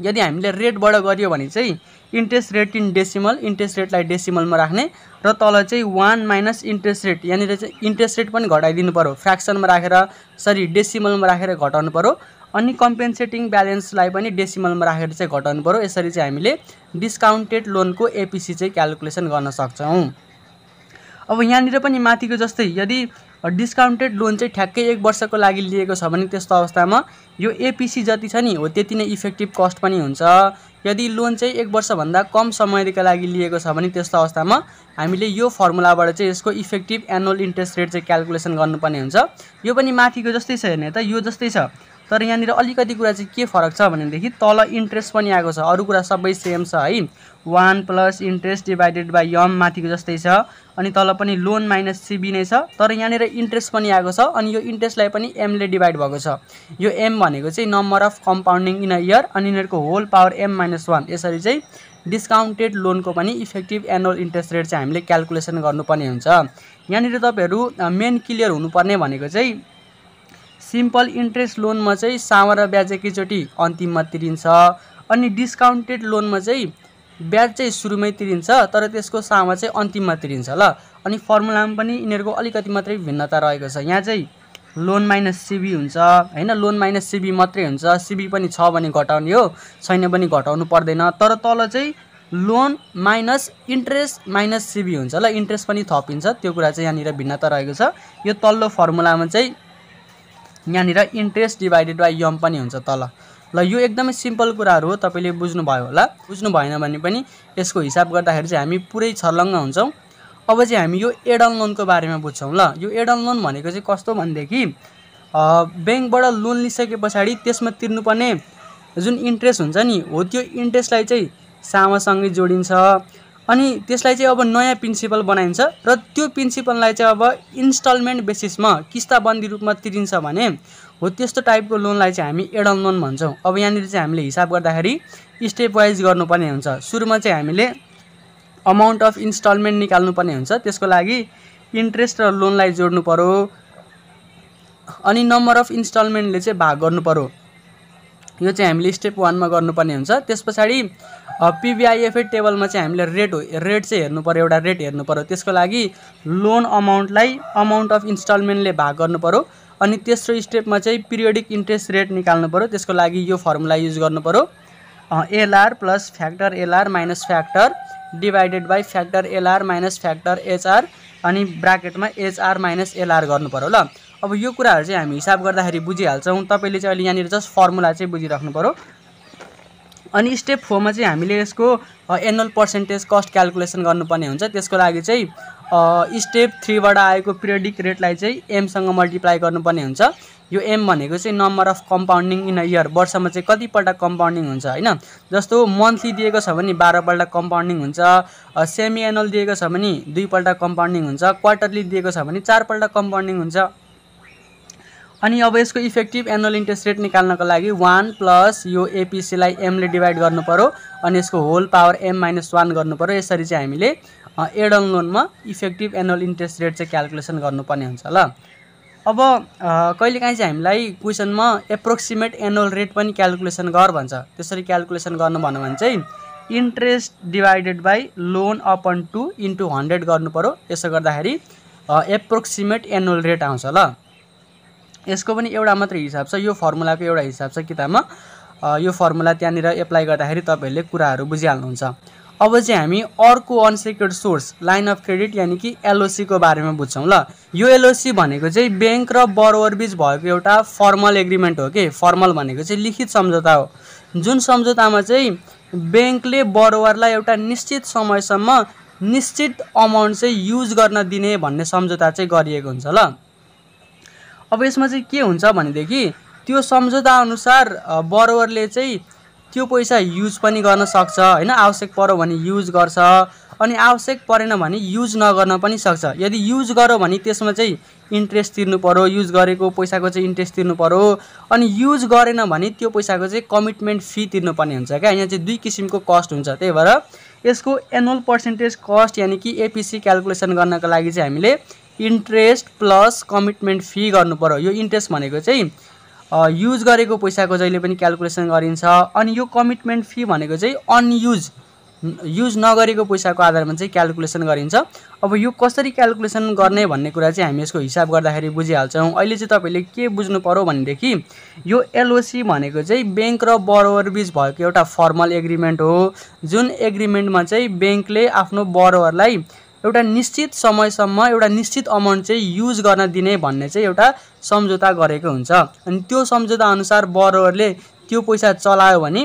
यदि हामीले रेटबाट गऱ्यो भने चाहिँ interest rate in decimal interest रेटलाई डेसिमलमा राख्ने र तल चाहिँ वान माइनस इन्ट्रेस्ट रेट यहाँनिर चाहिँ इन्ट्रेस्ट रेट पनि घटाइदिनु पऱ्यो फ्रेक्सनमा राखेर सरी डेसिमलमा राखेर घटाउनु पऱ्यो अनि कम्पेन्सेटिङ ब्यालेन्सलाई पनि डेसिमलमा राखेर चाहिँ घटाउनु पऱ्यो यसरी चाहिँ हामीले डिस्काउन्टेड लोनको एपिसी चाहिँ क्यालकुलेसन गर्न सक्छौँ अब यहाँनिर पनि माथिको जस्तै यदि डिस्काउन्टेड लोन चाहिँ ठ्याक्कै एक वर्षको लागि लिएको छ भने त्यस्तो अवस्थामा यो एपिसी जति छ नि हो त्यति नै इफेक्टिभ कस्ट पनि हुन्छ यदि लोन चाहिँ एक वर्षभन्दा कम समयका लागि लिएको छ भने त्यस्तो अवस्थामा हामीले यो फर्मुलाबाट चाहिँ यसको इफेक्टिभ एनुअल इन्ट्रेस्ट रेट चाहिँ क्यालकुलेसन गर्नुपर्ने हुन्छ यो पनि माथिको जस्तै छ हेर्ने त यो जस्तै छ तर यहाँनिर अलिकति कुरा चाहिँ के फरक छ भनेदेखि तल इन्ट्रेस्ट पनि आएको छ अरू कुरा सबै सेम छ है one plus interest divided by M माथिको जस्तै छ अनि तल पनि लोन माइनस सिबी नै छ तर यहाँनिर इन्ट्रेस्ट पनि आएको छ अनि यो इन्ट्रेस्टलाई पनि एमले डिभाइड भएको छ यो एम भनेको चाहिँ number of compounding in a year अनि यिनीहरूको whole power M minus one यसरी चाहिँ डिस्काउन्टेड लोनको पनि इफेक्टिभ एनुअल इन्ट्रेस्ट रेट चाहिँ हामीले क्यालकुलेसन गर्नुपर्ने हुन्छ यहाँनिर तपाईँहरू मेन क्लियर हुनुपर्ने भनेको चाहिँ सिम्पल इन्ट्रेस्ट लोनमा चाहिँ सामा र ब्याज एकैचोटि अन्तिममा तिरिन्छ अनि डिस्काउन्टेड लोनमा चाहिँ ब्याज चाहिँ सुरुमै तिरिन्छ तर त्यसको सामा चाहिँ अन्तिममा तिरिन्छ ल अनि फर्मुलामा पनि यिनीहरूको अलिकति मात्रै भिन्नता रहेको छ यहाँ चाहिँ लोन माइनस सिबी हुन्छ होइन लोन माइनस सिबी मात्रै हुन्छ सिबी पनि छ भने घटाउने हो छैन भने घटाउनु पर्दैन तर तल चाहिँ loan minus interest minus CB हुन्छ ल इन्ट्रेस्ट पनि थपिन्छ त्यो कुरा चाहिँ यहाँनिर भिन्नता रहेको छ यो तल्लो फर्मुलामा चाहिँ यहाँनिर इन्ट्रेस्ट डिभाइडेड बाई यम पनि हुन्छ तल ल यो एकदमै सिम्पल कुराहरू हो तपाईँले बुझ्नुभयो होला बुझ्नु भएन भने पनि यसको हिसाब गर्दाखेरि चाहिँ हामी पुरै छर्लङ्ग हुन्छौँ अब चाहिँ हामी यो एडन लोनको बारेमा बुझ्छौँ ल यो एडन लोन भनेको चाहिँ कस्तो भनेदेखि ब्याङ्कबाट लोन लिइसके पछाडि त्यसमा तिर्नुपर्ने जुन इन्ट्रेस्ट हुन्छ नि हो त्यो इन्ट्रेस्टलाई चाहिँ सामासँगै जोडिन्छ अनि त्यसलाई चाहिँ अब नयाँ प्रिन्सिपल बनाइन्छ र त्यो प्रिन्सिपललाई चाहिँ अब इन्स्टलमेन्ट बेसिसमा किस्ताबन्दी रूपमा तिरिन्छ भने हो त्यस्तो टाइपको लोनलाई चाहिँ हामी एडल लोन भन्छौँ अब यहाँनिर चाहिँ हामीले हिसाब गर्दाखेरि स्टेप वाइज गर्नुपर्ने हुन्छ सुरुमा चाहिँ हामीले अमाउन्ट अफ इन्स्टलमेन्ट निकाल्नुपर्ने हुन्छ त्यसको लागि इन्ट्रेस्ट र लोनलाई जोड्नु पऱ्यो अनि नम्बर अफ इन्स्टलमेन्टले चाहिँ भाग गर्नु यो चाहिँ हामीले स्टेप वानमा गर्नुपर्ने हुन्छ त्यस पछाडि पिबिआइएफए टेबलमा चाहिँ हामीले रेट रेट चाहिँ हेर्नु पऱ्यो एउटा रेट हेर्नु पऱ्यो त्यसको लागि लोन अमाउन्टलाई अमाउन्ट अफ इन्स्टलमेन्टले भाग गर्नु पऱ्यो अनि तेस्रो स्टेपमा चाहिँ पिरियडिक इन्ट्रेस्ट रेट निकाल्नु पऱ्यो त्यसको लागि यो फर्मुला युज गर्नु पऱ्यो LR plus factor LR minus factor divided by factor LR minus factor HR अनि ब्राकेटमा एचआर माइनस एलआर गर्नु पऱ्यो ल अब यो कुराहरू चाहिँ हामी हिसाब गर्दाखेरि बुझिहाल्छौँ तपाईँले चाहिँ अहिले यहाँनिर जस्ट फर्मुला चाहिँ बुझिराख्नु पऱ्यो अनि स्टेप फोरमा चाहिँ हामीले यसको एनुअल पर्सेन्टेज कस्ट क्यालकुलेसन गर्नुपर्ने हुन्छ त्यसको लागि चाहिँ स्टेप थ्रीबाट आएको पिरियडिक रेटलाई चाहिँ एमसँग मल्टिप्लाई गर्नुपर्ने हुन्छ यो एम भनेको चाहिँ number of compounding in a year वर्षमा चाहिँ कतिपल्ट कम्पाउन्डिङ हुन्छ होइन जस्तो मन्थली दिएको छ भने बाह्रपल्ट कम्पाउन्डिङ हुन्छ सेमी एनुअल दिएको छ भने दुईपल्ट कम्पाउन्डिङ हुन्छ क्वार्टरली दिएको छ भने चारपल्ट कम्पाउन्डिङ हुन्छ अनि अब यसको इफेक्टिभ एनुअल इन्ट्रेस्ट रेट निकाल्नको लागि वान प्लस यो एपिसीलाई एमले डिभाइड पऱ्यो अनि यसको whole power M minus one पऱ्यो यसरी चाहिँ हामीले एडल लोनमा इफेक्टिभ एनुअल इन्ट्रेस्ट रेट चाहिँ क्यालकुलेसन गर्नुपर्ने हुन्छ ल अब कहिलेकाहीँ चाहिँ हामीलाई क्वेसनमा एप्रोक्सिमेट एनुअल रेट पनि क्यालकुलेसन गर भन्छ त्यसरी क्यालकुलेसन गर्नु भन्यो भने चाहिँ interest divided by loan upon two into hundred पऱ्यो यसो गर्दाखेरि एप्रोक्सिमेट एनुअल रेट आउँछ ल यसको पनि एउटा मात्रै हिसाब छ यो फर्मुलाको एउटा हिसाब छ किताबमा यो फर्मुला त्यहाँनिर एप्लाई गर्दाखेरि तपाईँहरूले कुराहरू बुझिहाल्नुहुन्छ अब चाहिँ हामी अर्को unsecured source line of credit यानि कि एलओसीको बारेमा बुझ्छौँ ल यो एलओसी भनेको चाहिँ ब्याङ्क र बरोवरबिच बिच भएको एउटा फर्मल एग्रिमेन्ट हो कि फर्मल भनेको चाहिँ लिखित सम्झौता हो जुन सम्झौतामा चाहिँ ब्याङ्कले बरोवरलाई एउटा निश्चित समयसम्म निश्चित अमाउन्ट चाहिँ युज गर्न दिने भन्ने सम्झौता चाहिँ गरिएको हुन्छ ल अब यसमा चाहिँ के हुन्छ भनेदेखि त्यो सम्झौता सम्झौताअनुसार बरोवरले चाहिँ त्यो पैसा युज पनि गर्न सक्छ होइन आवश्यक पऱ्यो भने युज गर्छ अनि आवश्यक परेन भने युज नगर्न पनि सक्छ यदि युज गर्यो भने त्यसमा चाहिँ इन्ट्रेस्ट तिर्नु पऱ्यो युज गरेको पैसाको चाहिँ इन्ट्रेस्ट तिर्नु पऱ्यो अनि युज गरेन भने त्यो पैसाको चाहिँ कमिटमेन्ट फी तिर्नुपर्ने हुन्छ क्या यहाँ चाहिँ दुई किसिमको कस्ट हुन्छ त्यही भएर यसको एनुअल पर्सेन्टेज कस्ट यानि कि एपिसी क्यालकुलेसन गर्नको लागि चाहिँ हामीले इन्ट्रेस्ट प्लस कमिटमेन्ट फी गर्नुपऱ्यो यो इन्ट्रेस्ट भनेको चाहिँ युज गरेको पैसाको जहिले पनि क्यालकुलेसन गरिन्छ अनि यो कमिटमेन्ट फी भनेको चाहिँ अनयुज युज नगरेको पैसाको आधारमा चाहिँ क्यालकुलेसन गरिन्छ अब यो कसरी क्यालकुलेसन गर्ने भन्ने कुरा चाहिँ हामी यसको हिसाब गर्दाखेरि बुझिहाल्छौँ अहिले चाहिँ तपाईँले के बुझ्नु पऱ्यो भनेदेखि यो एलओसी भनेको चाहिँ ब्याङ्क र बरोवर बिच भएको एउटा फर्मल एग्रिमेन्ट हो जुन एग्रिमेन्टमा चाहिँ ब्याङ्कले आफ्नो बरोवरलाई एउटा निश्चित समयसम्म एउटा निश्चित अमाउन्ट चाहिँ युज गर्न दिने भन्ने चाहिँ एउटा सम्झौता गरेको हुन्छ अनि त्यो सम्झौता अनुसार बरोहरूले त्यो पैसा चलायो भने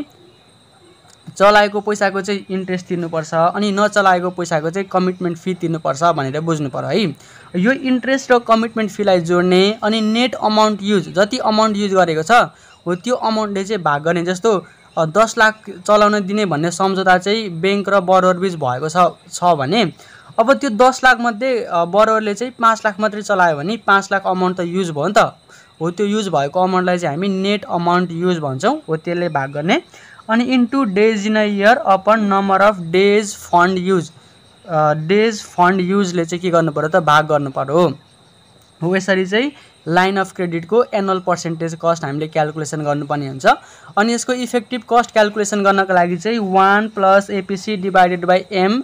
चलाएको पैसाको चाहिँ इन्ट्रेस्ट तिर्नुपर्छ अनि नचलाएको पैसाको चाहिँ कमिटमेन्ट फी तिर्नुपर्छ भनेर बुझ्नु पऱ्यो है यो इन्ट्रेस्ट र कमिटमेन्ट फीलाई जोड्ने अनि नेट अमाउन्ट युज जति अमाउन्ट युज गरेको छ हो त्यो अमाउन्टले चाहिँ भाग गर्ने जस्तो दस लाख चलाउन दिने भन्ने सम्झौता चाहिँ ब्याङ्क र बरोहरूबिच भएको छ भने अब त्यो दस लाखमध्ये बरोहरूले चाहिँ पाँच लाख मात्रै चलायो भने पाँच लाख अमाउन्ट त युज भयो नि त हो त्यो युज भएको अमाउन्टलाई चाहिँ हामी नेट अमाउन्ट युज भन्छौँ हो त्यसले भाग गर्ने अनि into days in a year upon number of days fund use days fund युजले चाहिँ के गर्नु पऱ्यो त भाग गर्नु पऱ्यो हो यसरी चाहिँ लाइन अफ क्रेडिटको एनुअल पर्सेन्टेज कस्ट हामीले क्यालकुलेसन गर्नुपर्ने हुन्छ अनि यसको इफेक्टिभ कस्ट क्यालकुलेसन गर्नको लागि चाहिँ one plus APC divided by M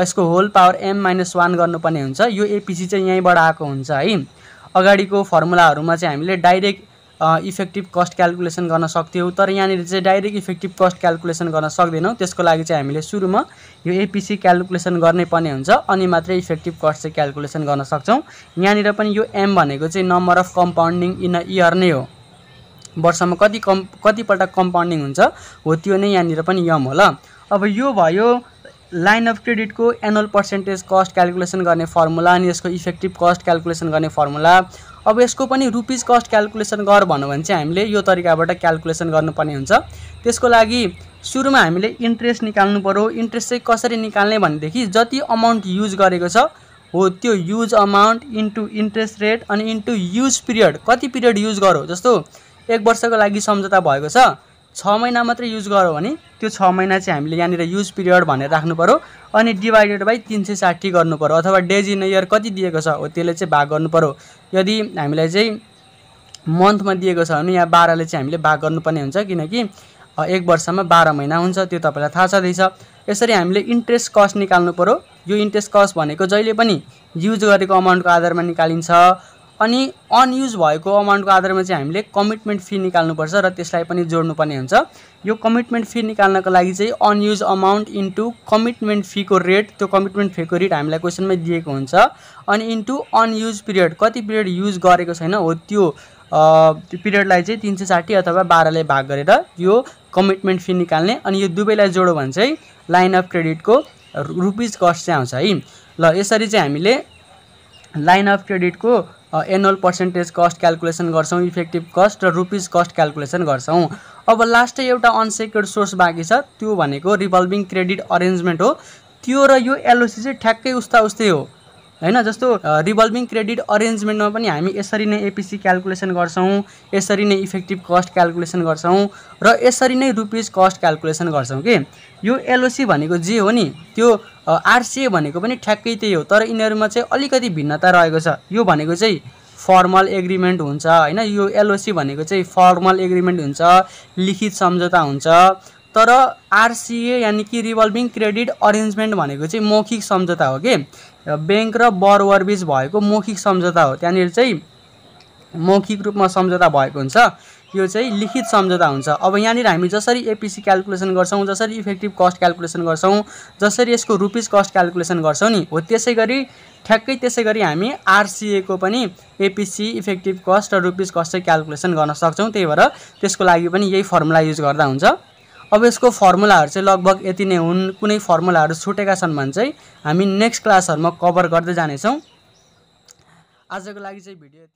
यसको whole power M minus one गर्नुपर्ने हुन्छ यो एपिसी चाहिँ यहीँबाट आएको हुन्छ है अगाडिको फर्मुलाहरूमा चाहिँ हामीले डाइरेक्ट इफेक्टिभ कस्ट क्यालकुलेसन गर्न सक्थ्यौँ तर यहाँनिर चाहिँ डाइरेक्ट इफेक्टिभ कस्ट क्यालकुलेसन गर्न सक्दैनौँ त्यसको लागि चाहिँ हामीले सुरुमा यो एपिसी क्यालकुलेसन गर्नै पर्ने हुन्छ अनि मात्रै इफेक्टिभ कस्ट चाहिँ क्यालकुलेसन गर्न सक्छौँ यहाँनिर पनि यो एम भनेको चाहिँ number of compounding in a year नै हो वर्षमा कति कम् कतिपल्ट कम्पाउन्डिङ हुन्छ हो त्यो नै यहाँनिर पनि यम होला अब यो भयो लाइन अफ क्रेडिटको एनुअल पर्सेन्टेज कस्ट क्यालकुलेसन गर्ने फर्मुला अनि यसको इफेक्टिभ कस्ट क्यालकुलेसन गर्ने फर्मुला अब यसको पनि रुपिज कस्ट क्यालकुलेसन गर भन्यो भने चाहिँ हामीले यो तरिकाबाट क्यालकुलेसन गर्नुपर्ने हुन्छ त्यसको लागि सुरुमा हामीले इन्ट्रेस्ट निकाल्नु पऱ्यो इन्ट्रेस्ट चाहिँ कसरी निकाल्ने भनेदेखि जति अमाउन्ट युज गरेको छ हो त्यो use amount into interest rate अनि इन्टु युज पिरियड कति पिरियड युज गरौँ जस्तो एक वर्षको लागि सम्झौता भएको छ छ महिना मात्रै युज गऱ्यो भने त्यो छ महिना चाहिँ हामीले यहाँनिर युज पिरियड भनेर राख्नु पऱ्यो अनि डिभाइडेड बाई तिन सय साठी गर्नु पऱ्यो अथवा डेज इन इयर कति दिएको छ हो त्यसले चाहिँ भाग गर्नु पऱ्यो यदि हामीलाई चाहिँ मन्थमा दिएको छ भने यहाँ बाह्रले चाहिँ हामीले भाग गर्नुपर्ने हुन्छ किनकि एक वर्षमा बाह्र महिना हुन्छ त्यो तपाईँलाई थाहा छँदैछ यसरी हामीले इन्ट्रेस्ट कस्ट निकाल्नु पऱ्यो यो इन्ट्रेस्ट कस्ट भनेको जहिले पनि युज गरेको अमाउन्टको आधारमा निकालिन्छ अनि अनयुज भएको अमाउन्टको आधारमा चाहिँ हामीले कमिटमेन्ट फी निकाल्नुपर्छ र त्यसलाई पनि जोड्नुपर्ने हुन्छ यो कमिटमेन्ट फी निकाल्नको लागि चाहिँ अनयुज अमाउन्ट इन्टु कमिटमेन्ट फीको रेट त्यो कमिटमेन्ट फीको रेट हामीलाई क्वेसनमै दिएको हुन्छ अनि इन्टु अनयुज पिरियड कति पिरियड युज गरेको छैन हो त्यो त्यो पिरियडलाई चाहिँ तिन सय साठी अथवा बाह्रले भाग गरेर यो कमिटमेन्ट फी निकाल्ने अनि यो दुवैलाई जोड्यो भने चाहिँ लाइन अफ क्रेडिटको रुपिज कस्ट चाहिँ आउँछ है ल यसरी चाहिँ हामीले लाइन अफ क्रेडिटको एनुअल पर्सेन्टेज कस्ट क्यालकुलेसन गर्छौँ इफेक्टिभ कस्ट र रुपिज कस्ट क्यालकुलेसन गर्छौँ अब लास्टै एउटा अनसेक्योर्ड सोर्स बाँकी छ त्यो भनेको रिभल्भिङ क्रेडिट अरेन्जमेन्ट हो त्यो र यो एलओसी चाहिँ ठ्याक्कै उस्ता उस्तै हो होइन जस्तो रिभल्भिङ क्रेडिट अरेन्जमेन्टमा पनि हामी यसरी नै एपिसी क्यालकुलेसन गर्छौँ यसरी नै इफेक्टिभ कस्ट क्यालकुलेसन गर्छौँ र यसरी नै रुपिज कस्ट क्यालकुलेसन गर्छौँ कि यो एलओसी भनेको जे हो नि त्यो आरसिए भनेको पनि ठ्याक्कै त्यही हो तर यिनीहरूमा चाहिँ अलिकति भिन्नता रहेको छ यो भनेको चाहिँ फर्मल एग्रिमेन्ट हुन्छ होइन यो एलओसी भनेको चाहिँ फर्मल एग्रिमेन्ट हुन्छ लिखित सम्झौता हुन्छ तर आरसिए यानि कि रिभल्भिङ क्रेडिट अरेन्जमेन्ट भनेको चाहिँ मौखिक सम्झौता हो कि ब्याङ्क र बरवरबिच भएको मौखिक सम्झौता हो त्यहाँनिर चाहिँ मौखिक रूपमा सम्झौता भएको हुन्छ यो चाहिँ लिखित सम्झौता हुन्छ अब यहाँनिर हामी जसरी एपिसी क्यालकुलेसन गर्छौँ जसरी इफेक्टिभ कस्ट क्यालकुलेसन गर्छौँ जसरी यसको रुपिज कस्ट क्यालकुलेसन गर्छौँ नि हो त्यसै गरी ठ्याक्कै त्यसै गरी हामी आरसिएको पनि एपिसी इफेक्टिभ कस्ट र रुपिज कस्ट चाहिँ क्यालकुलेसन गर्न सक्छौँ त्यही भएर त्यसको लागि पनि यही फर्मुला युज गर्दा हुन्छ अब यसको फर्मुलाहरू चाहिँ लगभग यति नै हुन् कुनै फर्मुलाहरू छुटेका छन् भने चाहिँ हामी नेक्स्ट क्लासहरूमा कभर गर्दै जानेछौँ आजको लागि चाहिँ भिडियो